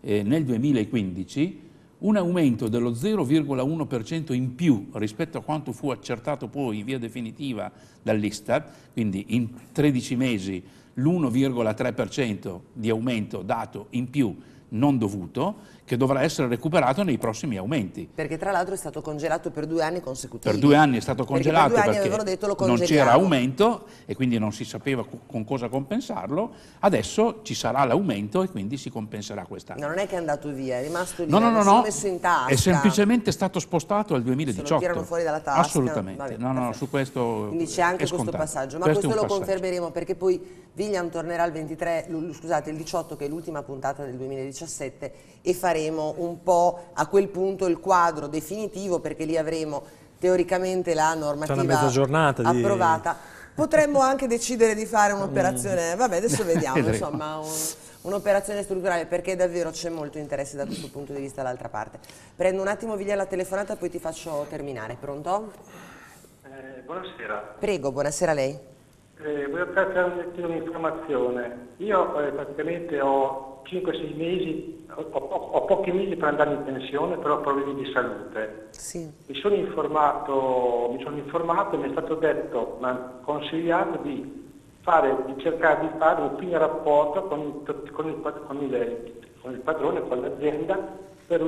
eh, nel 2015 un aumento dello 0,1% in più rispetto a quanto fu accertato poi in via definitiva dall'Istat, quindi in 13 mesi l'1,3% di aumento dato in più non dovuto, che dovrà essere recuperato nei prossimi aumenti. Perché tra l'altro è stato congelato per due anni consecutivi. Per due anni è stato congelato perché, per perché detto, non c'era aumento e quindi non si sapeva con cosa compensarlo, adesso ci sarà l'aumento e quindi si compenserà quest'anno. No, non è che è andato via, è rimasto lì, no, no, no, no. messo in tasca. È semplicemente stato spostato al 2018. Se lo tirano fuori dalla tasca. Assolutamente, Vabbè, no, no, su questo Quindi c'è anche questo passaggio, ma questo, questo lo confermeremo perché poi Vigliam tornerà il, 23, scusate, il 18 che è l'ultima puntata del 2017 e faremo avremo un po' a quel punto il quadro definitivo perché lì avremo teoricamente la normativa approvata. Di... Potremmo anche decidere di fare un'operazione, mm. vabbè adesso vediamo, *laughs* insomma... Un un'operazione strutturale perché davvero c'è molto interesse da questo punto di vista dall'altra parte. Prendo un attimo Viglia la telefonata poi ti faccio terminare, pronto? Eh, buonasera. Prego, buonasera a lei. Eh, voglio fare un'informazione. Io eh, praticamente ho 5-6 mesi, ho, ho, ho, pochi mesi per andare in pensione, però ho problemi di salute. Sì. Mi, sono informato, mi sono informato e mi è stato detto, ma consigliato di, fare, di cercare di fare un fine rapporto con, con, il, con, il, con il, padrone, con l'azienda, per,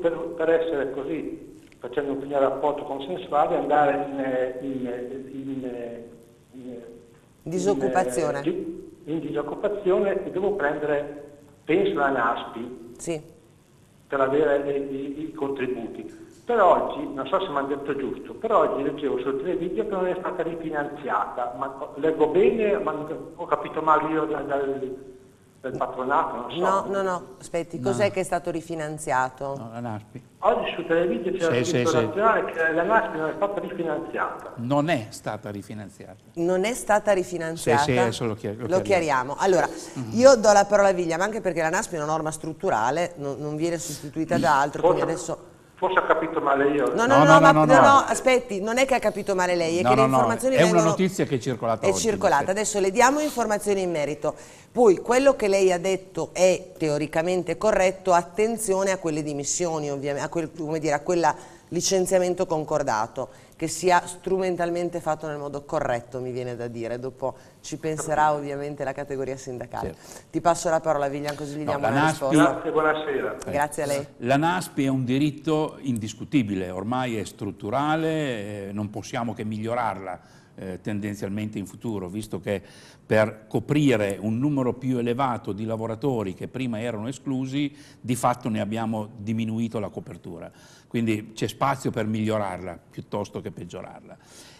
per, per essere così facendo un primo rapporto consensuale, andare in, in, in, in eh, disoccupazione. in disoccupazione e devo prendere penso all'ASPI sì. per avere i, contributi. Per oggi, non so se mi hanno detto giusto, per oggi leggevo su tre video che non è stata rifinanziata, ma leggo bene, ma ho capito male io dal, dal del patronato, non so. No, no, no, aspetti, cos'è no. che è stato rifinanziato? No, la NASPI. Oggi su Televideo c'è la sì, informazione sì, che la NASPI non è stata rifinanziata. Non è stata rifinanziata. Non è stata rifinanziata? Sì, sì, adesso lo, chiar lo, lo chiariamo. Allora, mm -hmm. io do la parola a Viglia, ma anche perché la NASPI è una norma strutturale, non, non viene sostituita da altro, quindi adesso Forse ha capito male io. No, no, no, no, ma, no, no, no, aspetti, non è che ha capito male lei, è che le informazioni è una notizia che è circolata È oggi, circolata, adesso le diamo informazioni in merito. Poi quello che lei ha detto è teoricamente corretto, attenzione a quelle dimissioni, ovviamente, a, quel, dire, a quel licenziamento concordato che sia strumentalmente fatto nel modo corretto, mi viene da dire, dopo ci penserà ovviamente la categoria sindacale. Sì. Ti passo la parola Viglian così gli no, diamo la NASPI... risposta. Grazie, buonasera. Grazie a lei. La NASPI è un diritto indiscutibile, ormai è strutturale, eh, non possiamo che migliorarla. Eh, tendenzialmente in futuro, visto che per coprire un numero più elevato di lavoratori che prima erano esclusi, di fatto ne abbiamo diminuito la copertura quindi c'è spazio per migliorarla piuttosto che peggiorarla.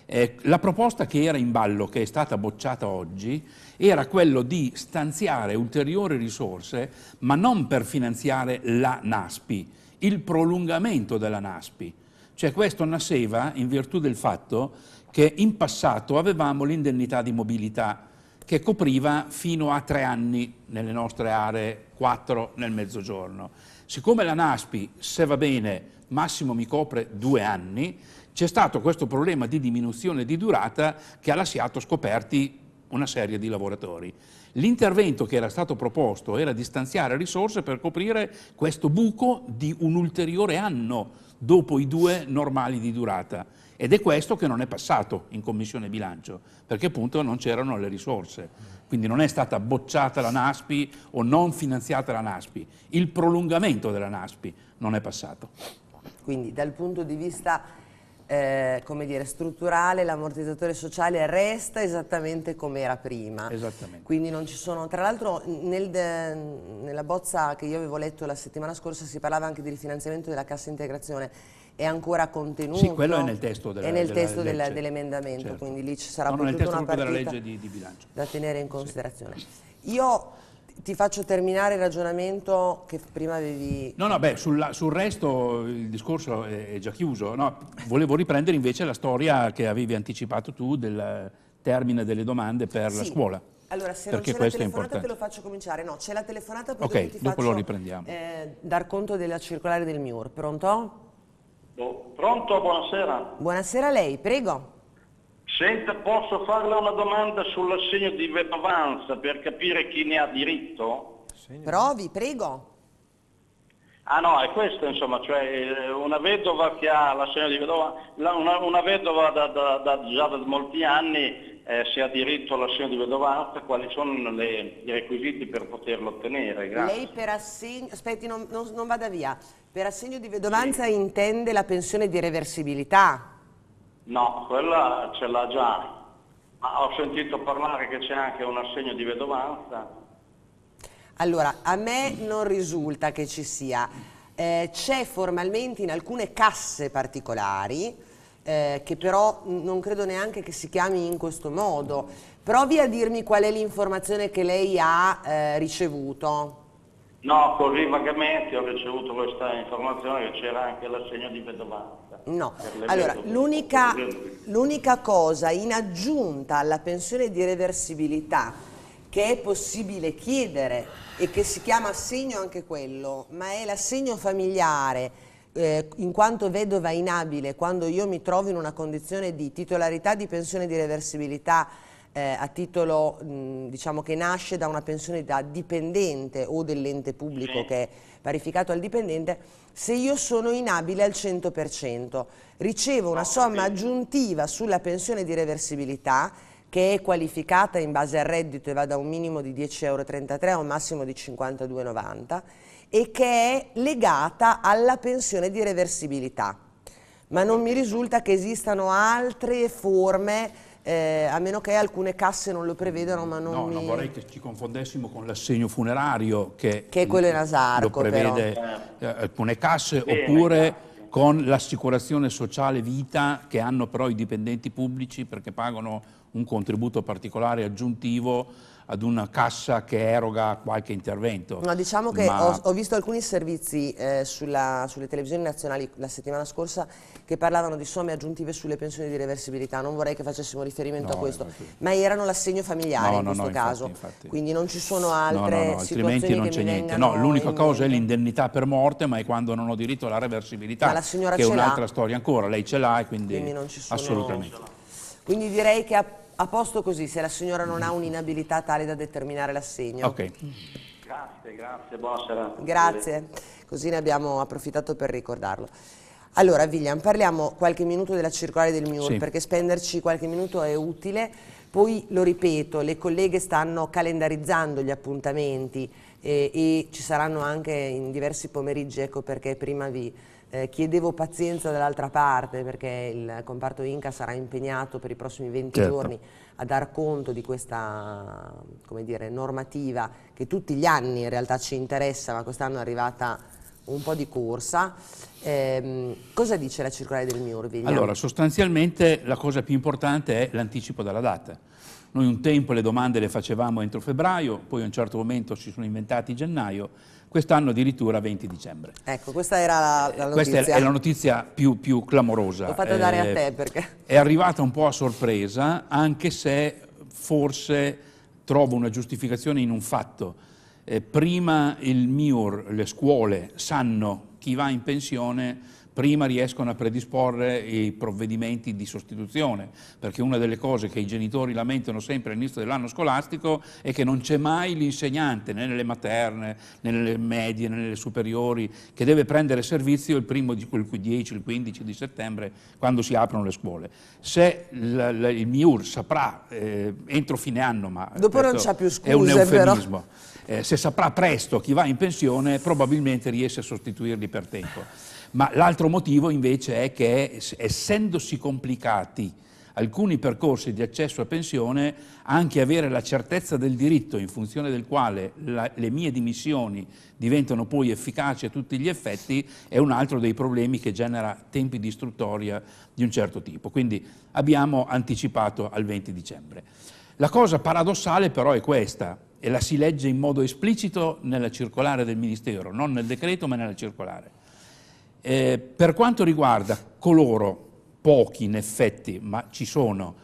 Eh, la proposta che era in ballo, che è stata bocciata oggi, era quello di stanziare ulteriori risorse, ma non per finanziare la NASPI, il prolungamento della NASPI. Cioè questo nasceva in virtù del fatto che in passato avevamo l'indennità di mobilità che copriva fino a tre anni nelle nostre aree, quattro nel mezzogiorno. Siccome la NASPI, se va bene, massimo mi copre due anni, c'è stato questo problema di diminuzione di durata che ha lasciato scoperti una serie di lavoratori. L'intervento che era stato proposto era di stanziare risorse per coprire questo buco di un ulteriore anno dopo i due normali di durata ed è questo che non è passato in commissione bilancio perché appunto non c'erano le risorse. Quindi non è stata bocciata la NASPI o non finanziata la NASPI, il prolungamento della NASPI non è passato. Quindi dal punto di vista eh, come dire, strutturale l'ammortizzatore sociale resta esattamente come era prima. Esattamente. Quindi non ci sono, tra l'altro nel nella bozza che io avevo letto la settimana scorsa si parlava anche di rifinanziamento della cassa integrazione è ancora contenuto. Sì, quello è nel testo, dell'emendamento, dell certo. quindi lì ci sarà no, no, tutta una partita da tenere in considerazione. Sì. Io ti faccio terminare il ragionamento che prima avevi... No, no, beh, sulla, sul resto il discorso è, è già chiuso. No, volevo riprendere invece la storia che avevi anticipato tu del termine delle domande per sì. la scuola. Allora, se Perché non c'è la telefonata te lo faccio cominciare. No, c'è la telefonata perché okay, ti dopo faccio, lo Eh, dar conto della circolare del MIUR. Pronto? pronto, buonasera. Buonasera a lei, prego. Senta, posso farle una domanda sull'assegno di vedovanza per capire chi ne ha diritto? Provi, prego. Ah no, è questo insomma, cioè eh, una vedova che ha l'assegno di vedovanza, una, una vedova da, da, da, già da molti anni eh, se ha diritto all'assegno di vedovanza, quali sono le, i requisiti per poterlo ottenere? Grazie. Lei per assegno, aspetti non, non, non, vada via, per assegno di vedovanza sì. intende la pensione di reversibilità? No, quella ce l'ha già, ma ho sentito parlare che c'è anche un assegno di vedovanza. Allora, a me non risulta che ci sia. Eh, c'è formalmente in alcune casse particolari, eh, che però non credo neanche che si chiami in questo modo. Provi a dirmi qual è l'informazione che lei ha eh, ricevuto. No, così vagamente ho ricevuto questa informazione che c'era anche l'assegno di vedovanza. No, allora l'unica cosa in aggiunta alla pensione di reversibilità che è possibile chiedere e che si chiama assegno anche quello, ma è l'assegno familiare eh, in quanto vedova inabile, quando io mi trovo in una condizione di titolarità di pensione di reversibilità eh, a titolo mh, diciamo che nasce da una pensione da dipendente o dell'ente pubblico sì. che è parificato al dipendente, se io sono inabile al 100% ricevo una ah, somma aggiuntiva sulla pensione di reversibilità che è qualificata in base al reddito e va da un minimo di 10,33 euro a un massimo di 52,90 e che è legata alla pensione di reversibilità. Ma non mi risulta che esistano altre forme eh, a meno che alcune casse non lo prevedano ma non No, mi... non vorrei che ci confondessimo con l'assegno funerario che, che è quello in Asarco, lo prevede però. Eh, alcune casse Bene, oppure con l'assicurazione sociale vita che hanno però i dipendenti pubblici perché pagano un contributo particolare aggiuntivo ad una cassa che eroga qualche intervento. No, diciamo che ma... ho, ho, visto alcuni servizi eh, sulla, sulle televisioni nazionali la settimana scorsa che parlavano di somme aggiuntive sulle pensioni di reversibilità, non vorrei che facessimo riferimento no, a questo, infatti. ma erano l'assegno familiare no, in questo caso, infatti, infatti. quindi non ci sono altre no, no, no, altrimenti non c'è niente. No, l'unica cosa è l'indennità per morte, ma è quando non ho diritto alla reversibilità, che è un'altra storia ancora, lei ce l'ha e quindi, quindi non ci sono... assolutamente. Quindi direi che a posto così, se la signora non ha un'inabilità tale da determinare l'assegno. Ok. Grazie, grazie, buonasera. Grazie, così ne abbiamo approfittato per ricordarlo. Allora, William, parliamo qualche minuto della circolare del MIUR, sì. perché spenderci qualche minuto è utile. Poi, lo ripeto, le colleghe stanno calendarizzando gli appuntamenti eh, e ci saranno anche in diversi pomeriggi, ecco perché prima vi eh, chiedevo pazienza dall'altra parte perché il comparto Inca sarà impegnato per i prossimi 20 certo. giorni a dar conto di questa dire, normativa che tutti gli anni in realtà ci interessa ma quest'anno è arrivata un po' di corsa. Eh, cosa dice la circolare del Miurviglia? Allora, sostanzialmente la cosa più importante è l'anticipo della data. Noi un tempo le domande le facevamo entro febbraio, poi a un certo momento si sono inventati gennaio, quest'anno addirittura 20 dicembre. Ecco, questa era la, la notizia. Eh, questa è, la notizia più, più clamorosa. L'ho fatta dare a eh, te perché... È arrivata un po' a sorpresa, anche se forse trovo una giustificazione in un fatto. Eh, prima il MIUR, le scuole, sanno chi va in pensione prima riescono a predisporre i provvedimenti di sostituzione, perché una delle cose che i genitori lamentano sempre all'inizio dell'anno scolastico è che non c'è mai l'insegnante, né nelle materne, né nelle medie, né nelle superiori, che deve prendere servizio il primo, di quel 10, il 15 di settembre, quando si aprono le scuole. Se il MIUR saprà, eh, entro fine anno, ma... Dopo non c'è più scusa, è un eufemismo. Eh, se saprà presto chi va in pensione, probabilmente riesce a sostituirli per tempo. Ma l'altro motivo invece è che essendosi complicati alcuni percorsi di accesso a pensione, anche avere la certezza del diritto in funzione del quale la, le mie dimissioni diventano poi efficaci a tutti gli effetti, è un altro dei problemi che genera tempi di istruttoria di un certo tipo. Quindi abbiamo anticipato al 20 dicembre. La cosa paradossale però è questa, e la si legge in modo esplicito nella circolare del Ministero, non nel decreto ma nella circolare eh, per quanto riguarda coloro, pochi in effetti, ma ci sono,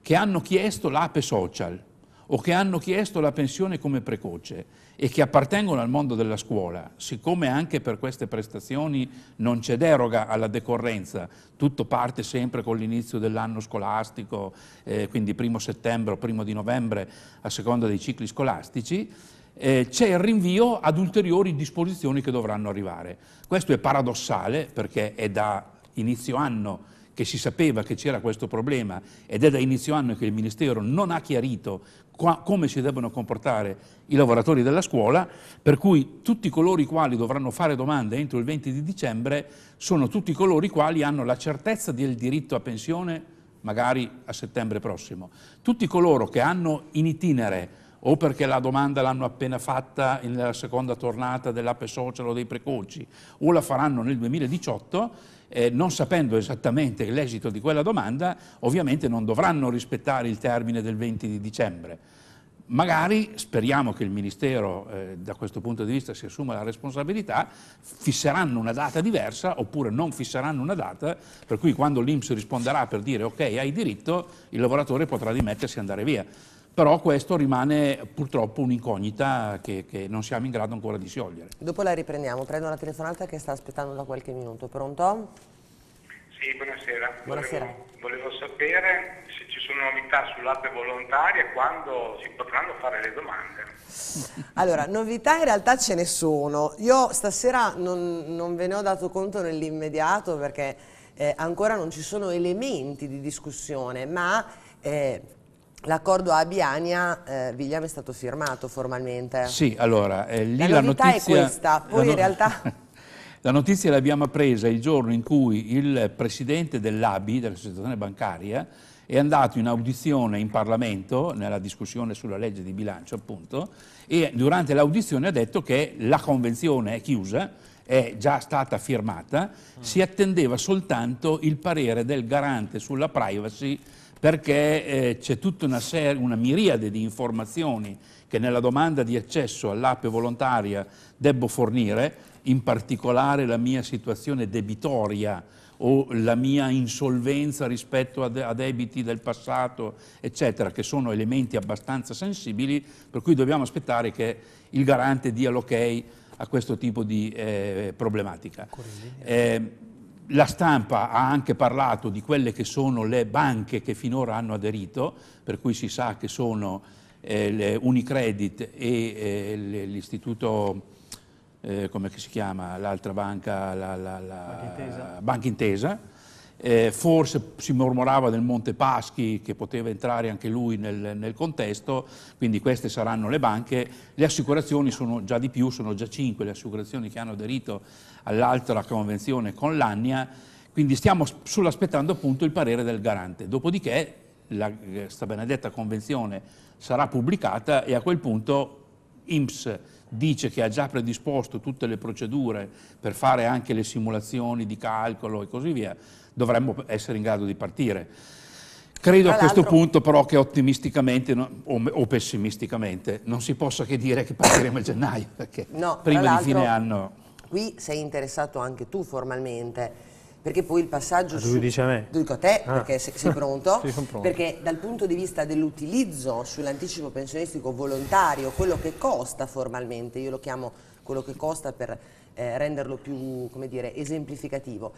che hanno chiesto l'APE social o che hanno chiesto la pensione come precoce e che appartengono al mondo della scuola, siccome anche per queste prestazioni non c'è deroga alla decorrenza, tutto parte sempre con l'inizio dell'anno scolastico, eh, quindi primo settembre o primo di novembre a seconda dei cicli scolastici, eh, c'è il rinvio ad ulteriori disposizioni che dovranno arrivare. Questo è paradossale perché è da inizio anno che si sapeva che c'era questo problema ed è da inizio anno che il Ministero non ha chiarito qua, come si debbano comportare i lavoratori della scuola, per cui tutti coloro i quali dovranno fare domande entro il 20 di dicembre sono tutti coloro i quali hanno la certezza del diritto a pensione magari a settembre prossimo. Tutti coloro che hanno in itinere o perché la domanda l'hanno appena fatta nella seconda tornata dell'AP social o dei precoci, o la faranno nel 2018, eh, non sapendo esattamente l'esito di quella domanda, ovviamente non dovranno rispettare il termine del 20 di dicembre. Magari speriamo che il Ministero eh, da questo punto di vista si assuma la responsabilità, fisseranno una data diversa oppure non fisseranno una data, per cui quando l'Inps risponderà per dire ok hai diritto, il lavoratore potrà dimettersi e andare via però questo rimane purtroppo un'incognita che, che, non siamo in grado ancora di sciogliere. Dopo la riprendiamo, prendo la telefonata che sta aspettando da qualche minuto, pronto? Sì, buonasera. Buonasera. Volevo, volevo sapere se ci sono novità sull'app volontaria e quando si potranno fare le domande. *laughs* Allora, novità in realtà ce ne sono. Io stasera non, non ve ne ho dato conto nell'immediato perché eh, ancora non ci sono elementi di discussione, ma... Eh, L'accordo a Abiania, eh, William, è stato firmato formalmente. Sì, allora, eh, lì la, la notizia... è questa, poi no... in realtà... *laughs* la notizia l'abbiamo appresa il giorno in cui il presidente dell'ABI, dell'Associazione Bancaria, è andato in audizione in Parlamento, nella discussione sulla legge di bilancio appunto, e durante l'audizione ha detto che la convenzione è chiusa, è già stata firmata, si attendeva soltanto il parere del garante sulla privacy perché eh, c'è tutta una, serie, una miriade di informazioni che nella domanda di accesso all'app volontaria debbo fornire, in particolare la mia situazione debitoria o la mia insolvenza rispetto a, de a, debiti del passato, eccetera, che sono elementi abbastanza sensibili, per cui dobbiamo aspettare che il garante dia l'ok ok a questo tipo di eh, problematica. Eh, la stampa ha anche parlato di quelle che sono le banche che finora hanno aderito, per cui si sa che sono eh, Unicredit e eh, l'istituto, eh, come si chiama, l'altra banca, la, la, la Banca Intesa, banca intesa eh, forse si mormorava del Monte Paschi che poteva entrare anche lui nel, nel, contesto, quindi queste saranno le banche. Le assicurazioni sono già di più, sono già cinque le assicurazioni che hanno aderito all'altra convenzione con l'Annia, quindi stiamo solo aspettando appunto il parere del garante. Dopodiché la, eh, sta benedetta convenzione sarà pubblicata e a quel punto IMSS dice che ha già predisposto tutte le procedure per fare anche le simulazioni di calcolo e così via dovremmo essere in grado di partire. Credo a questo punto però che ottimisticamente o, o, pessimisticamente non si possa che dire che partiremo a gennaio, perché no, prima di fine anno... Qui sei interessato anche tu formalmente, perché poi il passaggio... Ah, su, dici a me? Dico a te, ah. perché sei, sei pronto? *laughs* sì, pronto. Perché dal punto di vista dell'utilizzo sull'anticipo pensionistico volontario, quello che costa formalmente, io lo chiamo quello che costa per eh, renderlo più, come dire, esemplificativo,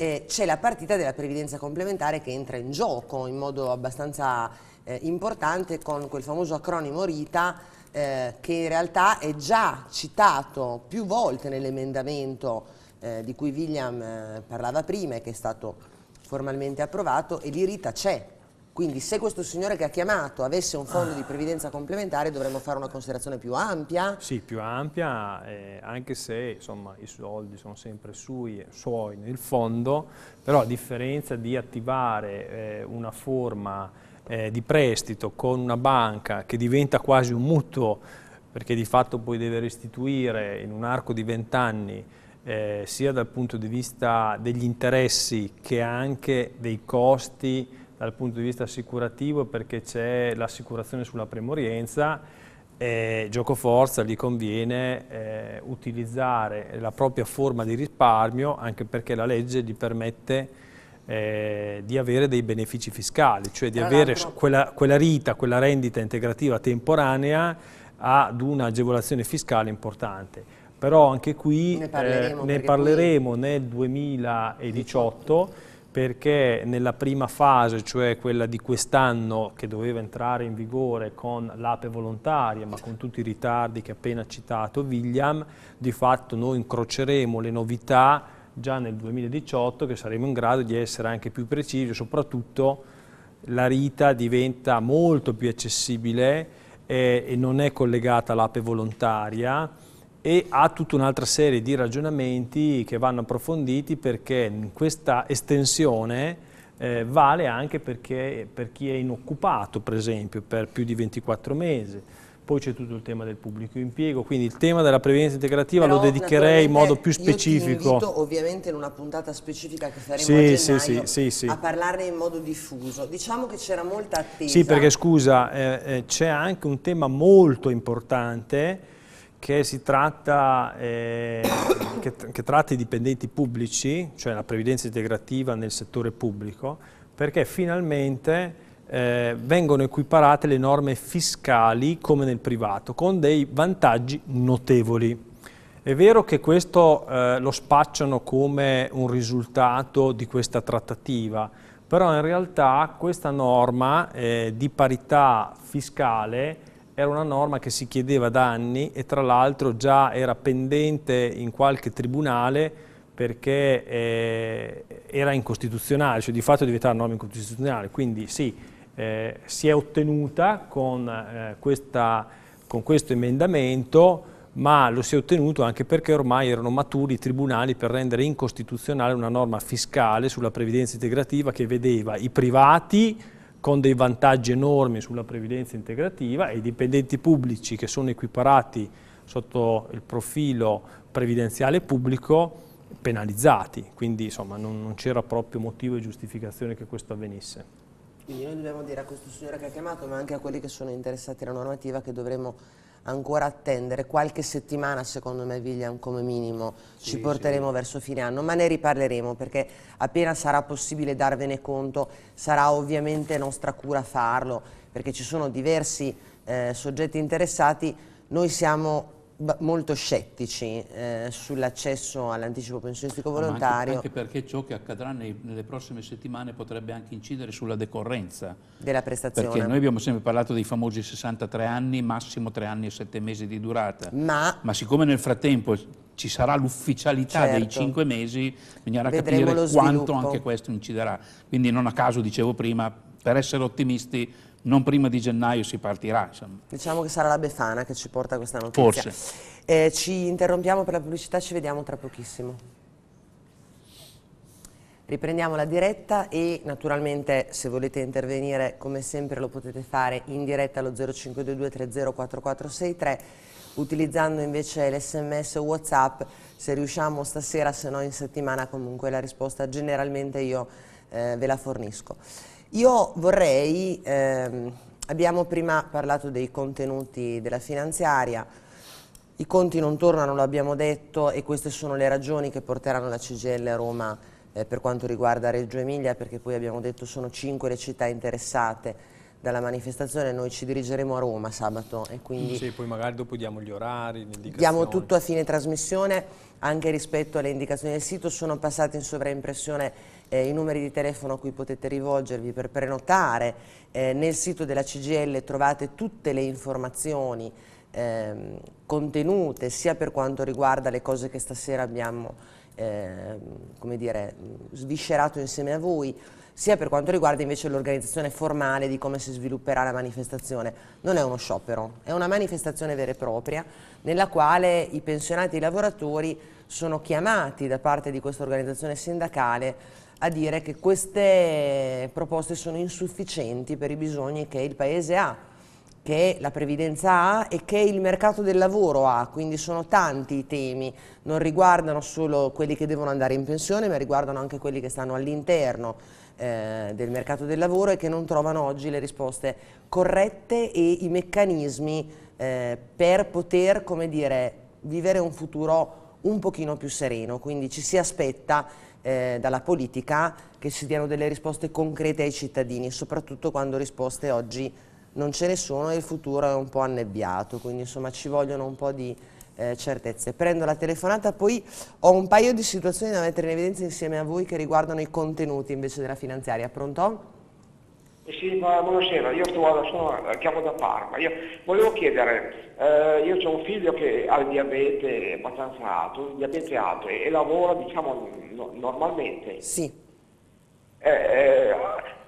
eh, c'è la partita della previdenza complementare che entra in gioco in modo abbastanza eh, importante con quel famoso acronimo RITA eh, che in realtà è già citato più volte nell'emendamento eh, di cui William eh, parlava prima e che è stato formalmente approvato e di RITA c'è quindi se questo signore che ha chiamato avesse un fondo di previdenza complementare dovremmo fare una considerazione più ampia? Sì, più ampia, eh, anche se insomma, i soldi sono sempre sui, suoi nel fondo, però a differenza di attivare eh, una forma eh, di prestito con una banca che diventa quasi un mutuo, perché di fatto poi deve restituire in un arco di vent'anni eh, sia dal punto di vista degli interessi che anche dei costi dal punto di vista assicurativo perché c'è l'assicurazione sulla premorienza, gioco forza gli conviene eh, utilizzare la propria forma di risparmio anche perché la legge gli permette eh, di avere dei benefici fiscali, cioè di avere quella, quella rita, quella rendita integrativa temporanea ad un'agevolazione fiscale importante però anche qui ne parleremo, eh, ne parleremo qui... nel 2018 perché nella prima fase, cioè quella di quest'anno che doveva entrare in vigore con l'ape volontaria, ma con tutti i ritardi che ha appena citato William, di fatto noi incroceremo le novità già nel 2018 che saremo in grado di essere anche più precisi, soprattutto la rita diventa molto più accessibile eh, e non è collegata all'ape volontaria, e ha tutta un'altra serie di ragionamenti che vanno approfonditi perché questa estensione eh, vale anche per chi è inoccupato, per esempio, per più di 24 mesi. Poi c'è tutto il tema del pubblico impiego, quindi il tema della previdenza integrativa Però, lo dedicherei in modo più specifico. Io ti invito, ovviamente in una puntata specifica che faremo sì, a gennaio sì, sì, a parlarne in modo diffuso. Diciamo che c'era molta attesa. Sì, perché scusa, eh, eh, c'è anche un tema molto importante che, tratta, eh, che, che tratta i dipendenti pubblici, cioè la previdenza integrativa nel settore pubblico, perché finalmente eh, vengono equiparate le norme fiscali come nel privato, con dei vantaggi notevoli. È vero che questo eh, lo spacciano come un risultato di questa trattativa, però in realtà questa norma eh, di parità fiscale era una norma che si chiedeva da anni e tra l'altro già era pendente in qualche tribunale perché eh, era incostituzionale, cioè di fatto diventava norma incostituzionale, quindi sì, eh, si è ottenuta con, eh, questa, con questo emendamento, ma lo si è ottenuto anche perché ormai erano maturi i tribunali per rendere incostituzionale una norma fiscale sulla previdenza integrativa che vedeva i privati con dei vantaggi enormi sulla previdenza integrativa e i dipendenti pubblici che sono equiparati sotto il profilo previdenziale pubblico penalizzati, quindi insomma non, non c'era proprio motivo e giustificazione che questo avvenisse. Quindi noi dobbiamo dire a questo signore che ha chiamato, ma anche a quelli che sono interessati alla normativa, che dovremmo ancora attendere qualche settimana, secondo me William come minimo, sì, ci porteremo sì. verso fine anno, ma ne riparleremo perché appena sarà possibile darvene conto sarà ovviamente nostra cura farlo, perché ci sono diversi eh, soggetti interessati, noi siamo molto scettici eh, sull'accesso all'anticipo pensionistico ah, volontario. Anche, anche, perché ciò che accadrà nei, nelle prossime settimane potrebbe anche incidere sulla decorrenza. Della prestazione. Perché noi abbiamo sempre parlato dei famosi 63 anni, massimo 3 anni e 7 mesi di durata. Ma, Ma siccome nel frattempo ci sarà l'ufficialità certo. dei 5 mesi, bisognerà capire quanto anche questo inciderà. Quindi non a caso, dicevo prima, per essere ottimisti non prima di gennaio si partirà. Insomma. Diciamo che sarà la Befana che ci porta questa notizia. Forse. Eh, ci interrompiamo per la pubblicità, ci vediamo tra pochissimo. Riprendiamo la diretta e naturalmente se volete intervenire come sempre lo potete fare in diretta allo 0522 304463 utilizzando invece l'sms o whatsapp se riusciamo stasera se no in settimana comunque la risposta generalmente io eh, ve la fornisco. Io vorrei, ehm, abbiamo prima parlato dei contenuti della finanziaria, i conti non tornano, lo abbiamo detto, e queste sono le ragioni che porteranno la CGL a Roma eh, per quanto riguarda Reggio Emilia, perché poi abbiamo detto sono cinque le città interessate dalla manifestazione, noi ci dirigeremo a Roma sabato e quindi... Sì, poi magari dopo diamo gli orari, le indicazioni. Diamo tutto a fine trasmissione, anche rispetto alle indicazioni del sito, sono passate in sovraimpressione eh, i numeri di telefono a cui potete rivolgervi per prenotare. Eh, nel sito della CGL trovate tutte le informazioni ehm, contenute sia per quanto riguarda le cose che stasera abbiamo ehm, dire, sviscerato insieme a voi, sia per quanto riguarda invece l'organizzazione formale di come si svilupperà la manifestazione. Non è uno sciopero, è una manifestazione vera e propria nella quale i pensionati e i lavoratori sono chiamati da parte di questa organizzazione sindacale a dire che queste proposte sono insufficienti per i bisogni che il Paese ha, che la previdenza ha e che il mercato del lavoro ha, quindi sono tanti i temi, non riguardano solo quelli che devono andare in pensione ma riguardano anche quelli che stanno all'interno eh, del mercato del lavoro e che non trovano oggi le risposte corrette e i meccanismi eh, per poter, come dire, vivere un futuro un pochino più sereno, quindi ci si aspetta eh, dalla politica, che si diano delle risposte concrete ai cittadini, soprattutto quando risposte oggi non ce ne sono e il futuro è un po' annebbiato, quindi insomma ci vogliono un po' di eh, certezze. Prendo la telefonata, poi ho un paio di situazioni da mettere in evidenza insieme a voi che riguardano i contenuti invece della finanziaria. Pronto? E si buonasera, io trovo, sono, chiamo da Parma, io volevo chiedere, eh, io ho un figlio che ha il diabete abbastanza alto, il diabete alto e, e lavora diciamo no, normalmente. Sì. Eh, eh,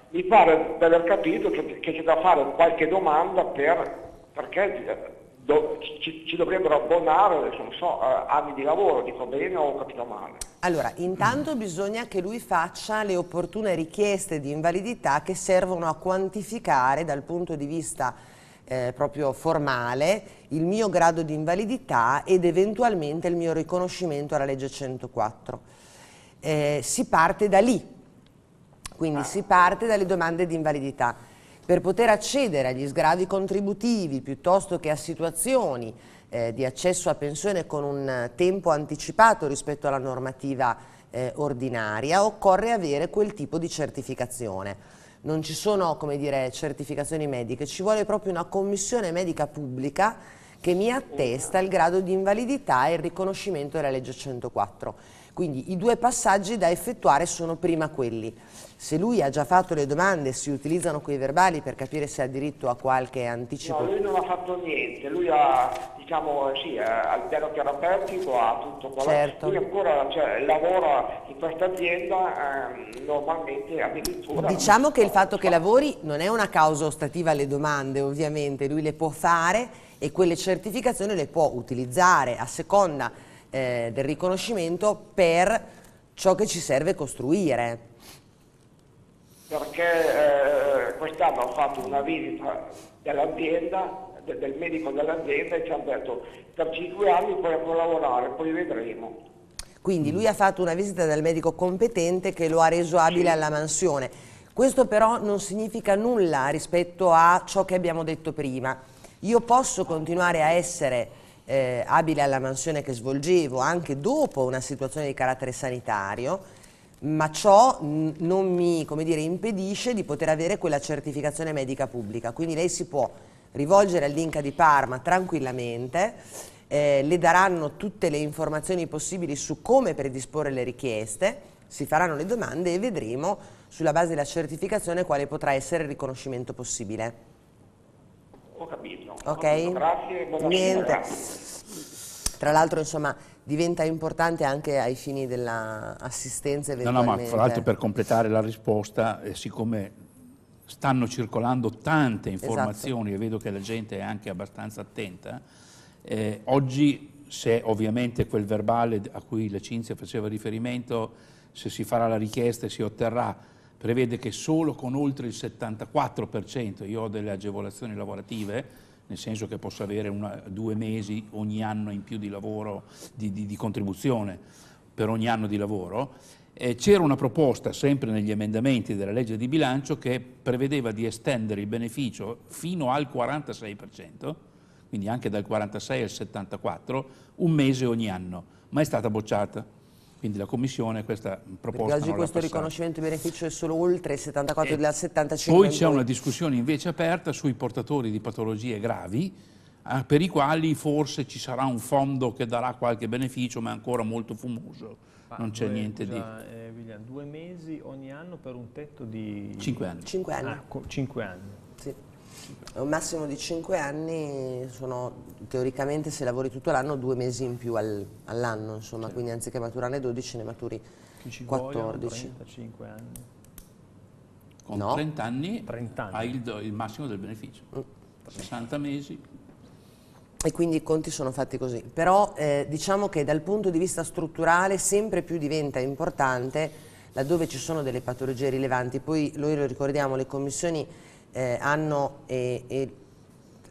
mi pare di aver capito che, che c'è da fare qualche domanda per, perché eh, do, ci, ci, dovrebbero abbonare so, anni di lavoro, dico bene o ho capito male. Allora, intanto mm. bisogna che lui faccia le opportune richieste di invalidità che servono a quantificare dal punto di vista eh, proprio formale il mio grado di invalidità ed eventualmente il mio riconoscimento alla legge 104. Eh, si parte da lì, quindi ah. si parte dalle domande di invalidità per poter accedere agli sgravi contributivi piuttosto che a situazioni eh, di accesso a pensione con un tempo anticipato rispetto alla normativa eh, ordinaria, occorre avere quel tipo di certificazione non ci sono dire, certificazioni mediche, ci vuole proprio una commissione medica pubblica che mi attesta il grado di invalidità e il riconoscimento della legge 104. Quindi i due passaggi da effettuare sono prima quelli se lui ha già fatto le domande, si utilizzano quei verbali per capire se ha diritto a qualche anticipo? No, lui non ha fatto niente, lui ha, diciamo, sì, eh, a livello terapeutico ha tutto quello. Certo. Lui ancora cioè, lavora in questa azienda eh, normalmente addirittura. Diciamo che il fatto che lavori non è una causa ostativa alle domande, ovviamente, lui le può fare e quelle certificazioni le può utilizzare a seconda eh, del riconoscimento per ciò che ci serve costruire perché eh, quest'anno ho fatto una visita dell'azienda, de, del medico dell'azienda e ci ha detto per cinque anni poi puoi lavorare, poi vedremo. Quindi lui ha fatto una visita dal medico competente che lo ha reso abile sì. alla mansione. Questo però non significa nulla rispetto a ciò che abbiamo detto prima. Io posso continuare a essere eh, abile alla mansione che svolgevo anche dopo una situazione di carattere sanitario, ma ciò non mi dire, impedisce di poter avere quella certificazione medica pubblica, quindi lei si può rivolgere all'Inca di Parma tranquillamente, eh, le daranno tutte le informazioni possibili su come predisporre le richieste, si faranno le domande e vedremo sulla base della certificazione quale potrà essere il riconoscimento possibile. Ho capito. Ok? Grazie, buona Niente. Tra l'altro, insomma, diventa importante anche ai fini dell'assistenza eventualmente. No, no, ma fra l'altro per completare la risposta, eh, siccome stanno circolando tante esatto. informazioni esatto. e vedo che la gente è anche abbastanza attenta, eh, oggi se ovviamente quel verbale a cui la Cinzia faceva riferimento, se si farà la richiesta e si otterrà, prevede che solo con oltre il 74%, io ho delle agevolazioni lavorative, nel senso che posso avere una, due mesi ogni anno in più di lavoro, di, di, di contribuzione per ogni anno di lavoro, eh, c'era una proposta sempre negli emendamenti della legge di bilancio che prevedeva di estendere il beneficio fino al 46%, quindi anche dal 46 al 74, un mese ogni anno, ma è stata bocciata quindi la Commissione questa proposta Perché oggi questo riconoscimento di beneficio è solo oltre il 74 eh. della 75. Poi c'è una discussione invece aperta sui portatori di patologie gravi eh, per i quali forse ci sarà un fondo che darà qualche beneficio ma è ancora molto fumoso. Ma non c'è niente già, di... Eh, William, due mesi ogni anno per un tetto di... Cinque anni. Cinque anni. Ah, cinque anni. Sì un massimo di 5 anni sono teoricamente se lavori tutto l'anno due mesi in più al, all'anno insomma certo. quindi anziché maturarne 12 ne maturi ci 14 35 anni con no. 30 anni, 30 anni. hai il, il, massimo del beneficio mm. 60 mesi e quindi i conti sono fatti così però eh, diciamo che dal punto di vista strutturale sempre più diventa importante laddove ci sono delle patologie rilevanti poi noi lo ricordiamo le commissioni eh, hanno e, e,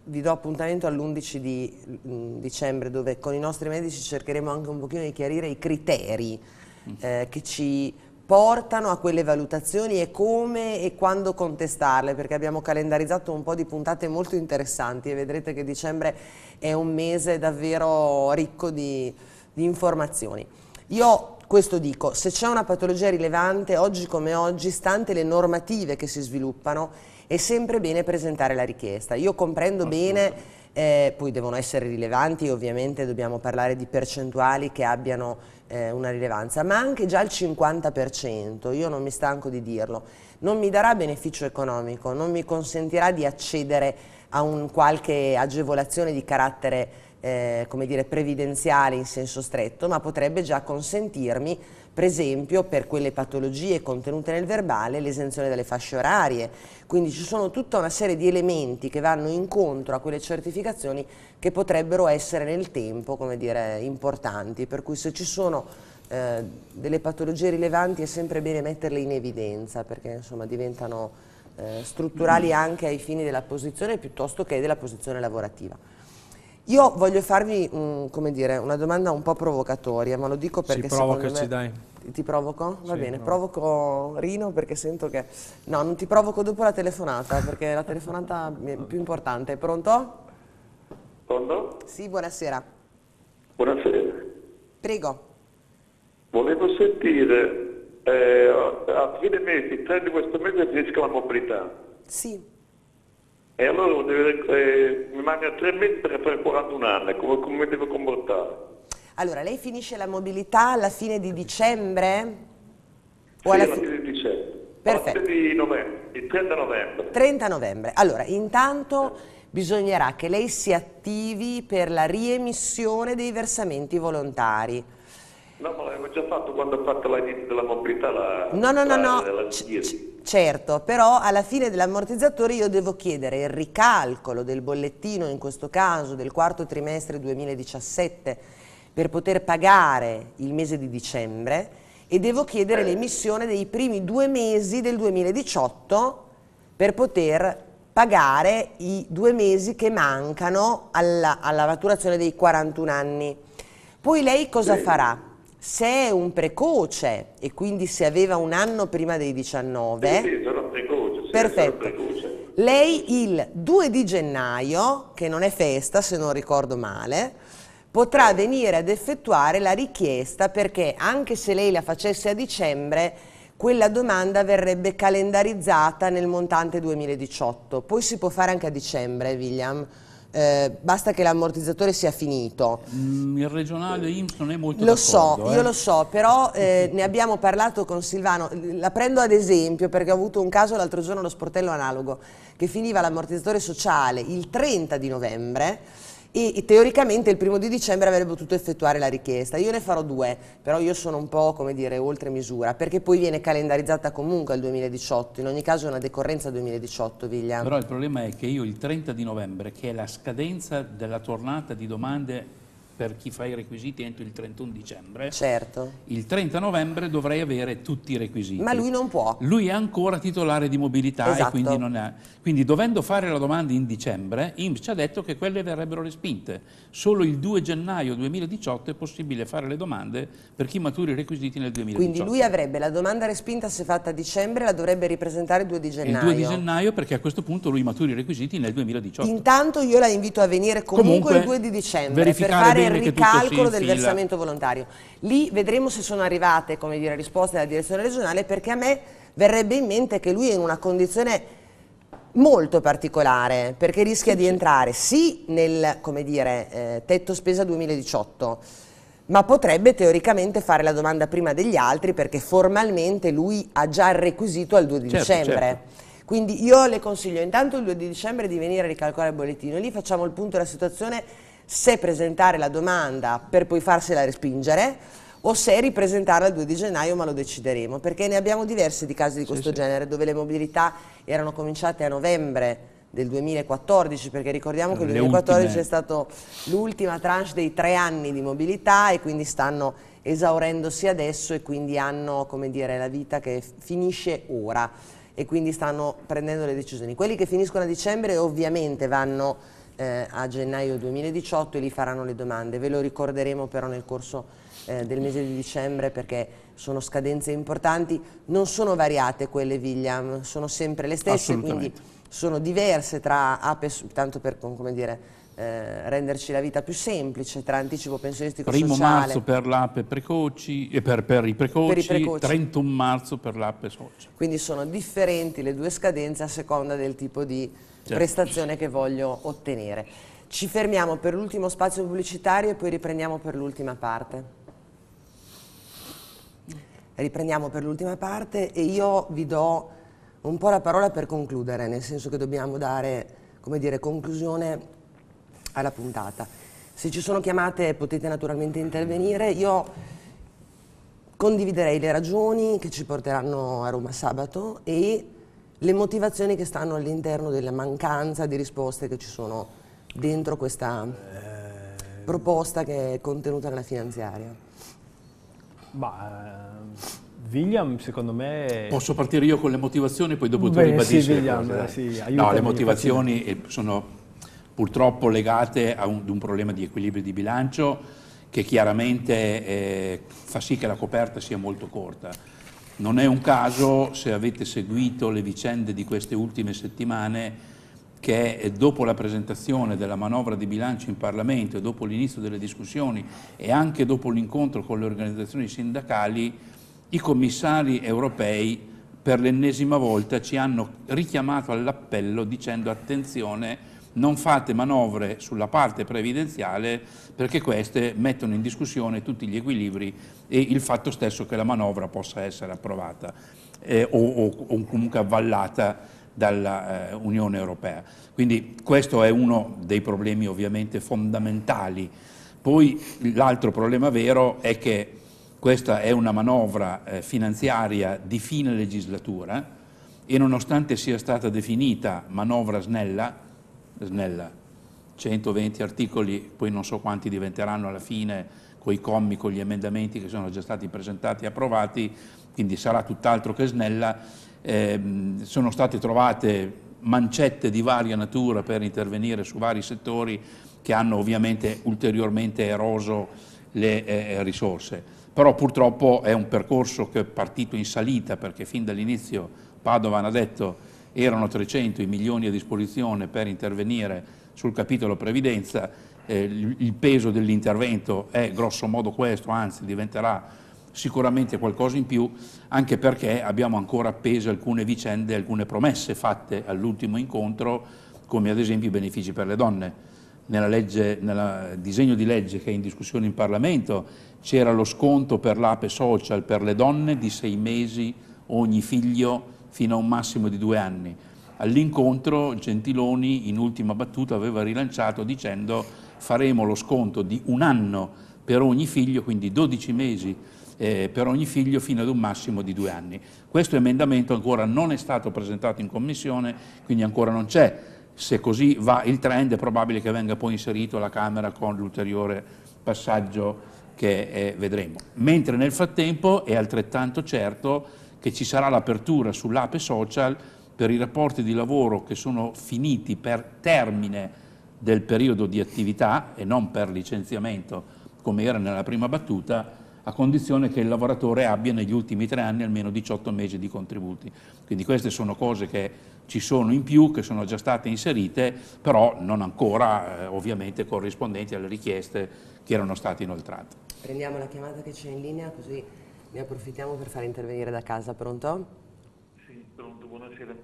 vi do appuntamento all'11 di mh, mm, dicembre dove con i nostri medici cercheremo anche un pochino di chiarire i criteri mm. eh, che ci portano a quelle valutazioni e come e quando contestarle, perché abbiamo calendarizzato un po' di puntate molto interessanti e vedrete che dicembre è un mese davvero ricco di, di informazioni. Io questo dico, se c'è una patologia rilevante, oggi come oggi, stante le normative che si sviluppano, è sempre bene presentare la richiesta. Io comprendo bene... Eh, poi devono essere rilevanti, ovviamente dobbiamo parlare di percentuali che abbiano eh, una rilevanza, ma anche già il 50%, io non mi stanco di dirlo, non mi darà beneficio economico, non mi consentirà di accedere a un qualche agevolazione di carattere eh, come dire, previdenziale in senso stretto, ma potrebbe già consentirmi, per esempio, per quelle patologie contenute nel verbale, l'esenzione delle fasce orarie. Quindi ci sono tutta una serie di elementi che vanno incontro a quelle certificazioni che potrebbero essere nel tempo, come dire, importanti. Per cui se ci sono eh, delle patologie rilevanti è sempre bene metterle in evidenza perché insomma diventano eh, strutturali mm. anche ai fini della posizione piuttosto che della posizione lavorativa. Io voglio farvi, mh, mm, come dire, una domanda un po' provocatoria, ma lo dico perché sì, provocaci, me... dai. Ti provoco? Va sì, bene, no. provoco Rino perché sento che... No, non ti provoco dopo la telefonata, perché la telefonata è più importante. Pronto? Pronto? Sì, buonasera. Buonasera. Prego. Volevo sentire, eh, a fine mese, il di questo mese finisce la mobilità. Sì. E allora deve, eh, mi manca tre mesi per fare 41 anni, come, come devo comportare? Allora, lei finisce la mobilità alla fine di dicembre? O sì, alla fine di dicembre. Perfetto. Di novembre, il 30 novembre. 30 novembre. Allora, intanto bisognerà che lei si attivi per la riemissione dei versamenti volontari. No, ma l'avevo già fatto quando ho fatto la niente della mobilità. La, no, no, la, no, no. La, certo, però alla fine dell'ammortizzatore io devo chiedere il ricalcolo del bollettino, in questo caso del quarto trimestre 2017, per poter pagare il mese di dicembre e devo chiedere eh. l'emissione dei primi due mesi del 2018 per poter pagare i due mesi che mancano alla, alla maturazione dei 41 anni. Poi lei cosa sì. farà? se è un precoce e quindi se aveva un anno prima dei 19... Sì, eh sì sono precoce. Sì, perfetto. Sono precoce. Lei il 2 di gennaio, che non è festa se non ricordo male, potrà venire ad effettuare la richiesta perché anche se lei la facesse a dicembre, quella domanda verrebbe calendarizzata nel montante 2018. Poi si può fare anche a dicembre, William eh, basta che l'ammortizzatore sia finito. Mm, il regionale IMSS non è molto Lo so, eh. io lo so, però eh, ne abbiamo parlato con Silvano, la prendo ad esempio perché ho avuto un caso l'altro giorno allo sportello analogo che finiva l'ammortizzatore sociale il 30 di novembre e teoricamente il primo di dicembre avrebbe potuto effettuare la richiesta. Io ne farò due, però io sono un po', come dire, oltre misura, perché poi viene calendarizzata comunque il 2018, in ogni caso è una decorrenza 2018, Viglia. Però il problema è che io il 30 di novembre, che è la scadenza della tornata di domande per chi fa i requisiti entro il 31 dicembre. Certo. Il 30 novembre dovrei avere tutti i requisiti. Ma lui non può. Lui è ancora titolare di mobilità esatto. e quindi non ha... Quindi dovendo fare la domanda in dicembre, IMSS ci ha detto che quelle verrebbero respinte. Solo il 2 gennaio 2018 è possibile fare le domande per chi matura i requisiti nel 2018. Quindi lui avrebbe la domanda respinta se fatta a dicembre, la dovrebbe ripresentare il 2 di gennaio. Il 2 di gennaio perché a questo punto lui matura i requisiti nel 2018. Intanto io la invito a venire comunque, comunque il 2 di dicembre per fare del ricalcolo del versamento volontario. Lì vedremo se sono arrivate dire, risposte dalla direzione regionale perché a me verrebbe in mente che lui è in una condizione molto particolare perché rischia di entrare sì nel dire, eh, tetto spesa 2018 ma potrebbe teoricamente fare la domanda prima degli altri perché formalmente lui ha già il requisito al 2 di certo, dicembre. Certo. Quindi io le consiglio intanto il 2 di dicembre di venire a ricalcolare il bollettino, lì facciamo il punto della situazione se presentare la domanda per poi farsela respingere o se ripresentarla il 2 di gennaio, ma lo decideremo, perché ne abbiamo diversi di casi di questo sì, genere, dove le mobilità erano cominciate a novembre del 2014, perché ricordiamo che il 2014 ultime. è stato l'ultima tranche dei tre anni di mobilità e quindi stanno esaurendosi adesso e quindi hanno come dire, la vita che finisce ora e quindi stanno prendendo le decisioni. Quelli che finiscono a dicembre ovviamente vanno eh, a gennaio 2018 e lì faranno le domande. Ve lo ricorderemo però nel corso eh, del mese di dicembre perché sono scadenze importanti. Non sono variate quelle, William, sono sempre le stesse, quindi sono diverse tra APE, tanto per come dire, eh, renderci la vita più semplice tra anticipo pensionistico e sociale. marzo per l'app precoci, eh, per, per, i precoci, per i precoci, 31 marzo per l'app soci. Quindi sono differenti le due scadenze a seconda del tipo di certo. prestazione che voglio ottenere. Ci fermiamo per l'ultimo spazio pubblicitario e poi riprendiamo per l'ultima parte. Riprendiamo per l'ultima parte e io vi do un po' la parola per concludere, nel senso che dobbiamo dare, come dire, conclusione alla puntata. Se ci sono chiamate potete naturalmente intervenire. Io condividerei le ragioni che ci porteranno a Roma sabato e le motivazioni che stanno all'interno della mancanza di risposte che ci sono dentro questa proposta che è contenuta nella finanziaria. Ma ehm, William, secondo me... Posso partire io con le motivazioni, e poi dopo tu ribadisci sì, William, le cose, eh? sì, no, le motivazioni sono purtroppo legate ad un, un, problema di equilibrio di bilancio che chiaramente eh, fa sì che la coperta sia molto corta. Non è un caso, se avete seguito le vicende di queste ultime settimane, che eh, dopo la presentazione della manovra di bilancio in Parlamento e dopo l'inizio delle discussioni e anche dopo l'incontro con le organizzazioni sindacali, i commissari europei per l'ennesima volta ci hanno richiamato all'appello dicendo attenzione non fate manovre sulla parte previdenziale perché queste mettono in discussione tutti gli equilibri e il fatto stesso che la manovra possa essere approvata eh, o, o, comunque avvallata dall'Unione eh, Europea. Quindi questo è uno dei problemi ovviamente fondamentali. Poi l'altro problema vero è che questa è una manovra eh, finanziaria di fine legislatura e nonostante sia stata definita manovra snella, nel 120 articoli, poi non so quanti diventeranno alla fine con i commi, con gli emendamenti che sono già stati presentati e approvati, quindi sarà tutt'altro che snella. Eh, sono state trovate mancette di varia natura per intervenire su vari settori che hanno ovviamente ulteriormente eroso le eh, eh risorse. Però purtroppo è un percorso che è partito in salita perché fin dall'inizio Padovan ha detto erano 300 i milioni a disposizione per intervenire sul capitolo previdenza, eh, il peso dell'intervento è grosso modo questo, anzi diventerà sicuramente qualcosa in più, anche perché abbiamo ancora appese alcune vicende, alcune promesse fatte all'ultimo incontro, come ad esempio i benefici per le donne. Nel disegno di legge che è in discussione in Parlamento c'era lo sconto per l'APE social per le donne di sei mesi ogni figlio fino a un massimo di due anni. All'incontro Gentiloni in ultima battuta aveva rilanciato dicendo faremo lo sconto di un anno per ogni figlio, quindi 12 mesi eh, per ogni figlio fino ad un massimo di due anni. Questo emendamento ancora non è stato presentato in commissione, quindi ancora non c'è. Se così va il trend è probabile che venga poi inserito la Camera con l'ulteriore passaggio che eh, vedremo. Mentre nel frattempo è altrettanto certo che ci sarà l'apertura sull'ape social per i rapporti di lavoro che sono finiti per termine del periodo di attività e non per licenziamento come era nella prima battuta, a condizione che il lavoratore abbia negli ultimi tre anni almeno 18 mesi di contributi. Quindi queste sono cose che ci sono in più, che sono già state inserite, però non ancora eh, ovviamente corrispondenti alle richieste che erano state inoltrate. Prendiamo la chiamata che c'è in linea così ne approfittiamo per far intervenire da casa, pronto? Sì, pronto, buonasera.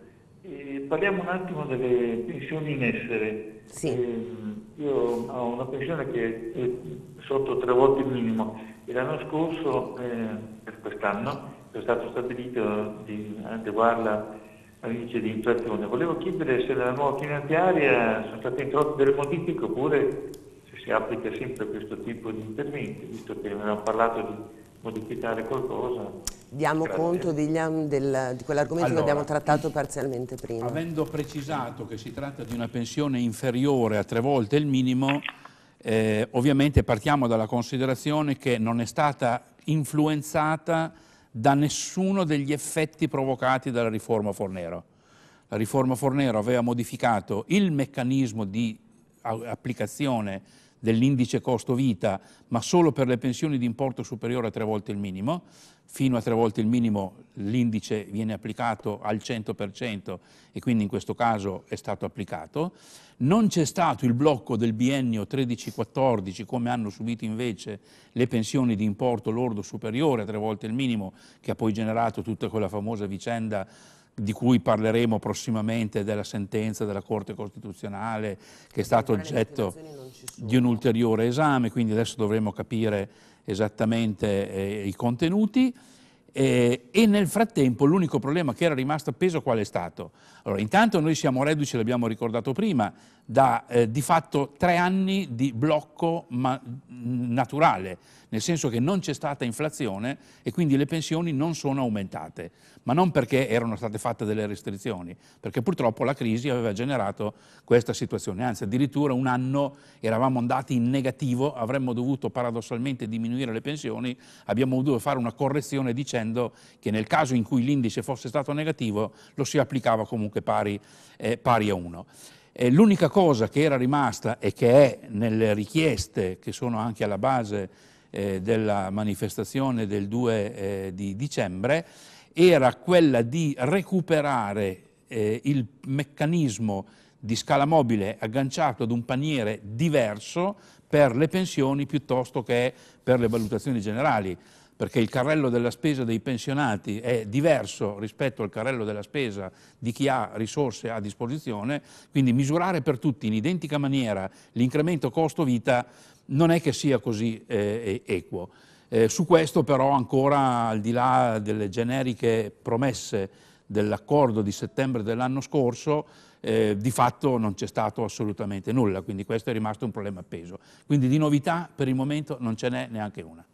Eh, parliamo un attimo delle pensioni in essere. Sì. Eh, io ho una pensione che è sotto tre volte il minimo e l'anno scorso, eh, per quest'anno, è stato stabilito di adeguarla all'indice di inflazione. Volevo chiedere se nella nuova finanziaria sono state introdotte delle modifiche oppure se si applica sempre questo tipo di interventi, visto che ne abbiamo parlato di modificare qualcosa. Diamo Grazie. conto degli, del, di quell'argomento allora, che abbiamo trattato parzialmente prima. Avendo precisato che si tratta di una pensione inferiore a tre volte il minimo, eh, ovviamente partiamo dalla considerazione che non è stata influenzata da nessuno degli effetti provocati dalla riforma Fornero. La riforma Fornero aveva modificato il meccanismo di applicazione dell'indice costo vita, ma solo per le pensioni di importo superiore a tre volte il minimo. Fino a tre volte il minimo l'indice viene applicato al 100% e quindi in questo caso è stato applicato. Non c'è stato il blocco del biennio 13-14 come hanno subito invece le pensioni di importo lordo superiore a tre volte il minimo che ha poi generato tutta quella famosa vicenda di cui parleremo prossimamente della sentenza della Corte Costituzionale che è stato oggetto di un ulteriore esame, quindi adesso dovremo capire esattamente eh, i contenuti. Eh, e nel frattempo l'unico problema che era rimasto appeso qual è stato? Allora, intanto noi siamo reduci, l'abbiamo ricordato prima, da eh, di fatto tre anni di blocco ma, mm, naturale, nel senso che non c'è stata inflazione e quindi le pensioni non sono aumentate, ma non perché erano state fatte delle restrizioni, perché purtroppo la crisi aveva generato questa situazione, anzi addirittura un anno eravamo andati in negativo, avremmo dovuto paradossalmente diminuire le pensioni, abbiamo dovuto fare una correzione dicendo che nel caso in cui l'indice fosse stato negativo lo si applicava comunque comunque pari, eh, pari a 1. l'unica cosa che era rimasta e che è nelle richieste che sono anche alla base eh, della manifestazione del 2 eh, di dicembre era quella di recuperare eh, il meccanismo di scala mobile agganciato ad un paniere diverso per le pensioni piuttosto che per le valutazioni generali perché il carrello della spesa dei pensionati è diverso rispetto al carrello della spesa di chi ha risorse a disposizione, quindi misurare per tutti in identica maniera l'incremento costo vita non è che sia così eh, equo. Eh, su questo però ancora, al di là delle generiche promesse dell'accordo di settembre dell'anno scorso, eh, di fatto non c'è stato assolutamente nulla, quindi questo è rimasto un problema appeso. Quindi di novità per il momento non ce n'è neanche una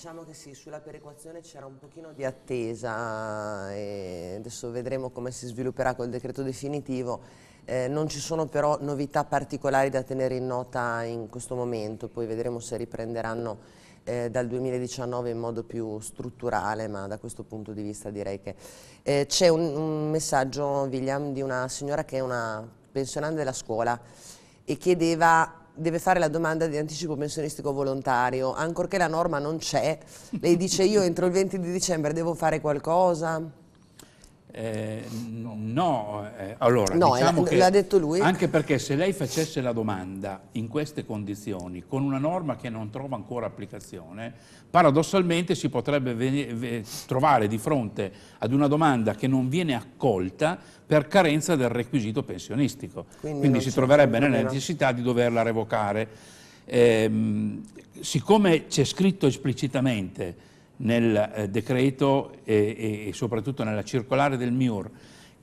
diciamo che sì, sulla perequazione c'era un pochino di attesa e eh, adesso vedremo come si svilupperà col decreto definitivo. Eh, non ci sono però novità particolari da tenere in nota in questo momento, poi vedremo se riprenderanno eh, dal 2019 in modo più strutturale, ma da questo punto di vista direi che... Eh, C'è un, un messaggio, William, di una signora che è una pensionante della scuola e chiedeva deve fare la domanda di anticipo pensionistico volontario, ancorché la norma non c'è, lei dice io entro il 20 di dicembre devo fare qualcosa? Eh, no, eh, allora, no, diciamo eh, che, l'ha detto lui. Anche perché se lei facesse la domanda in queste condizioni, con una norma che non trova ancora applicazione, paradossalmente si potrebbe trovare di fronte ad una domanda che non viene accolta per carenza del requisito pensionistico. Quindi, Quindi si troverebbe nella necessità di doverla revocare. Eh, siccome c'è scritto esplicitamente nel eh, decreto e, e, soprattutto nella circolare del MIUR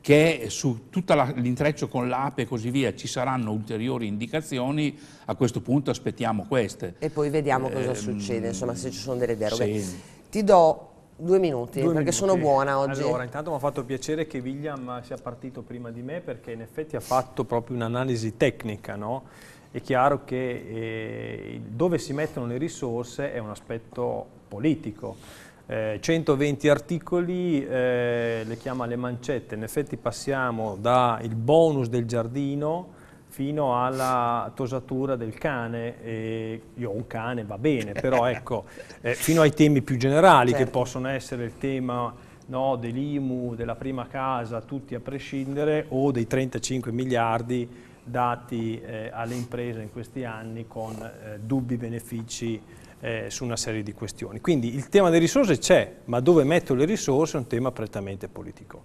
che su tutto l'intreccio con l'APE e così via ci saranno ulteriori indicazioni, a questo punto aspettiamo queste. E poi vediamo cosa eh, succede, insomma se ci sono delle deroghe. Sì. Ti do Due minuti, Due perché minuti. sono buona oggi. Allora, intanto mi ha fatto piacere che William sia partito prima di me perché in effetti ha fatto proprio un'analisi tecnica, no? È chiaro che eh, dove si mettono le risorse è un aspetto politico. Eh, 120 articoli, eh, le chiama le mancette, in effetti passiamo dal bonus del giardino fino alla tosatura del cane, e io ho un cane, va bene, però *laughs* ecco, eh, fino ai temi più generali certo. che possono essere il tema no, dell'IMU, della prima casa, tutti a prescindere, o dei 35 miliardi dati eh, alle imprese in questi anni con eh, dubbi benefici eh, su una serie di questioni. Quindi il tema delle risorse c'è, ma dove metto le risorse è un tema prettamente politico.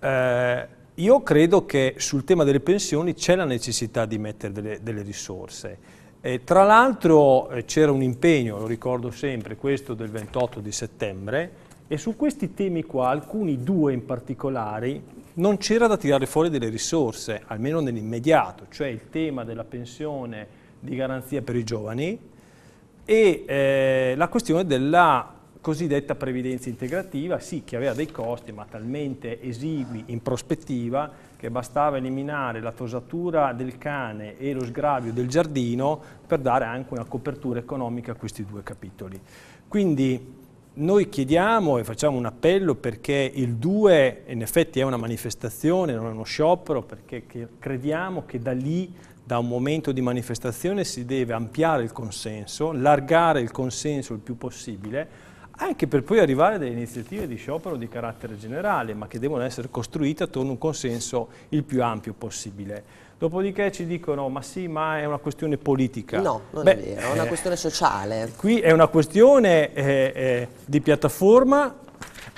Eh, io credo che sul tema delle pensioni c'è la necessità di mettere delle, delle risorse. Eh, tra l'altro eh, c'era un impegno, lo ricordo sempre, questo del 28 di settembre, e su questi temi qua, alcuni due in particolare, non c'era da tirare fuori delle risorse, almeno nell'immediato, cioè il tema della pensione di garanzia per i giovani, e eh, la questione della cosiddetta previdenza integrativa, sì che aveva dei costi ma talmente esigui in prospettiva che bastava eliminare la tosatura del cane e lo sgravio del giardino per dare anche una copertura economica a questi due capitoli. Quindi noi chiediamo e facciamo un appello perché il 2 in effetti è una manifestazione, non è uno sciopero, perché crediamo che da lì da un momento di manifestazione si deve ampliare il consenso, largare il consenso il più possibile, anche per poi arrivare a delle iniziative di sciopero di carattere generale, ma che devono essere costruite attorno a un consenso il più ampio possibile. Dopodiché ci dicono, ma sì, ma è una questione politica. No, non Beh, è vero, è una eh, questione sociale. Qui è una questione eh, eh, di piattaforma,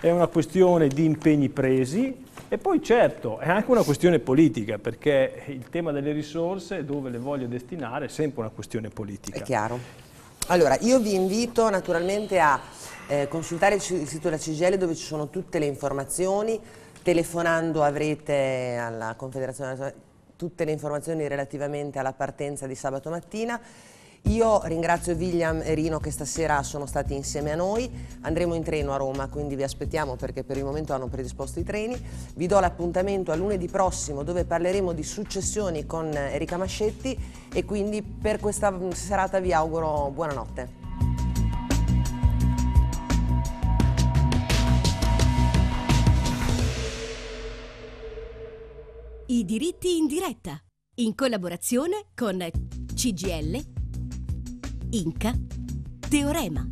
è una questione di impegni presi, e poi certo, è anche una questione politica, perché il tema delle risorse, dove le voglio destinare, è sempre una questione politica. È chiaro. Allora, io vi invito naturalmente a eh, consultare il sito della CGL dove ci sono tutte le informazioni, telefonando avrete alla Confederazione tutte le informazioni relativamente alla partenza di sabato mattina. Io ringrazio William e Rino che stasera sono stati insieme a noi, andremo in treno a Roma, quindi vi aspettiamo perché per il momento hanno predisposto i treni. Vi do l'appuntamento a lunedì prossimo dove parleremo di successioni con Erika Mascetti e quindi per questa serata vi auguro buonanotte. I diritti in diretta, in collaborazione con CGL Inca, teorema.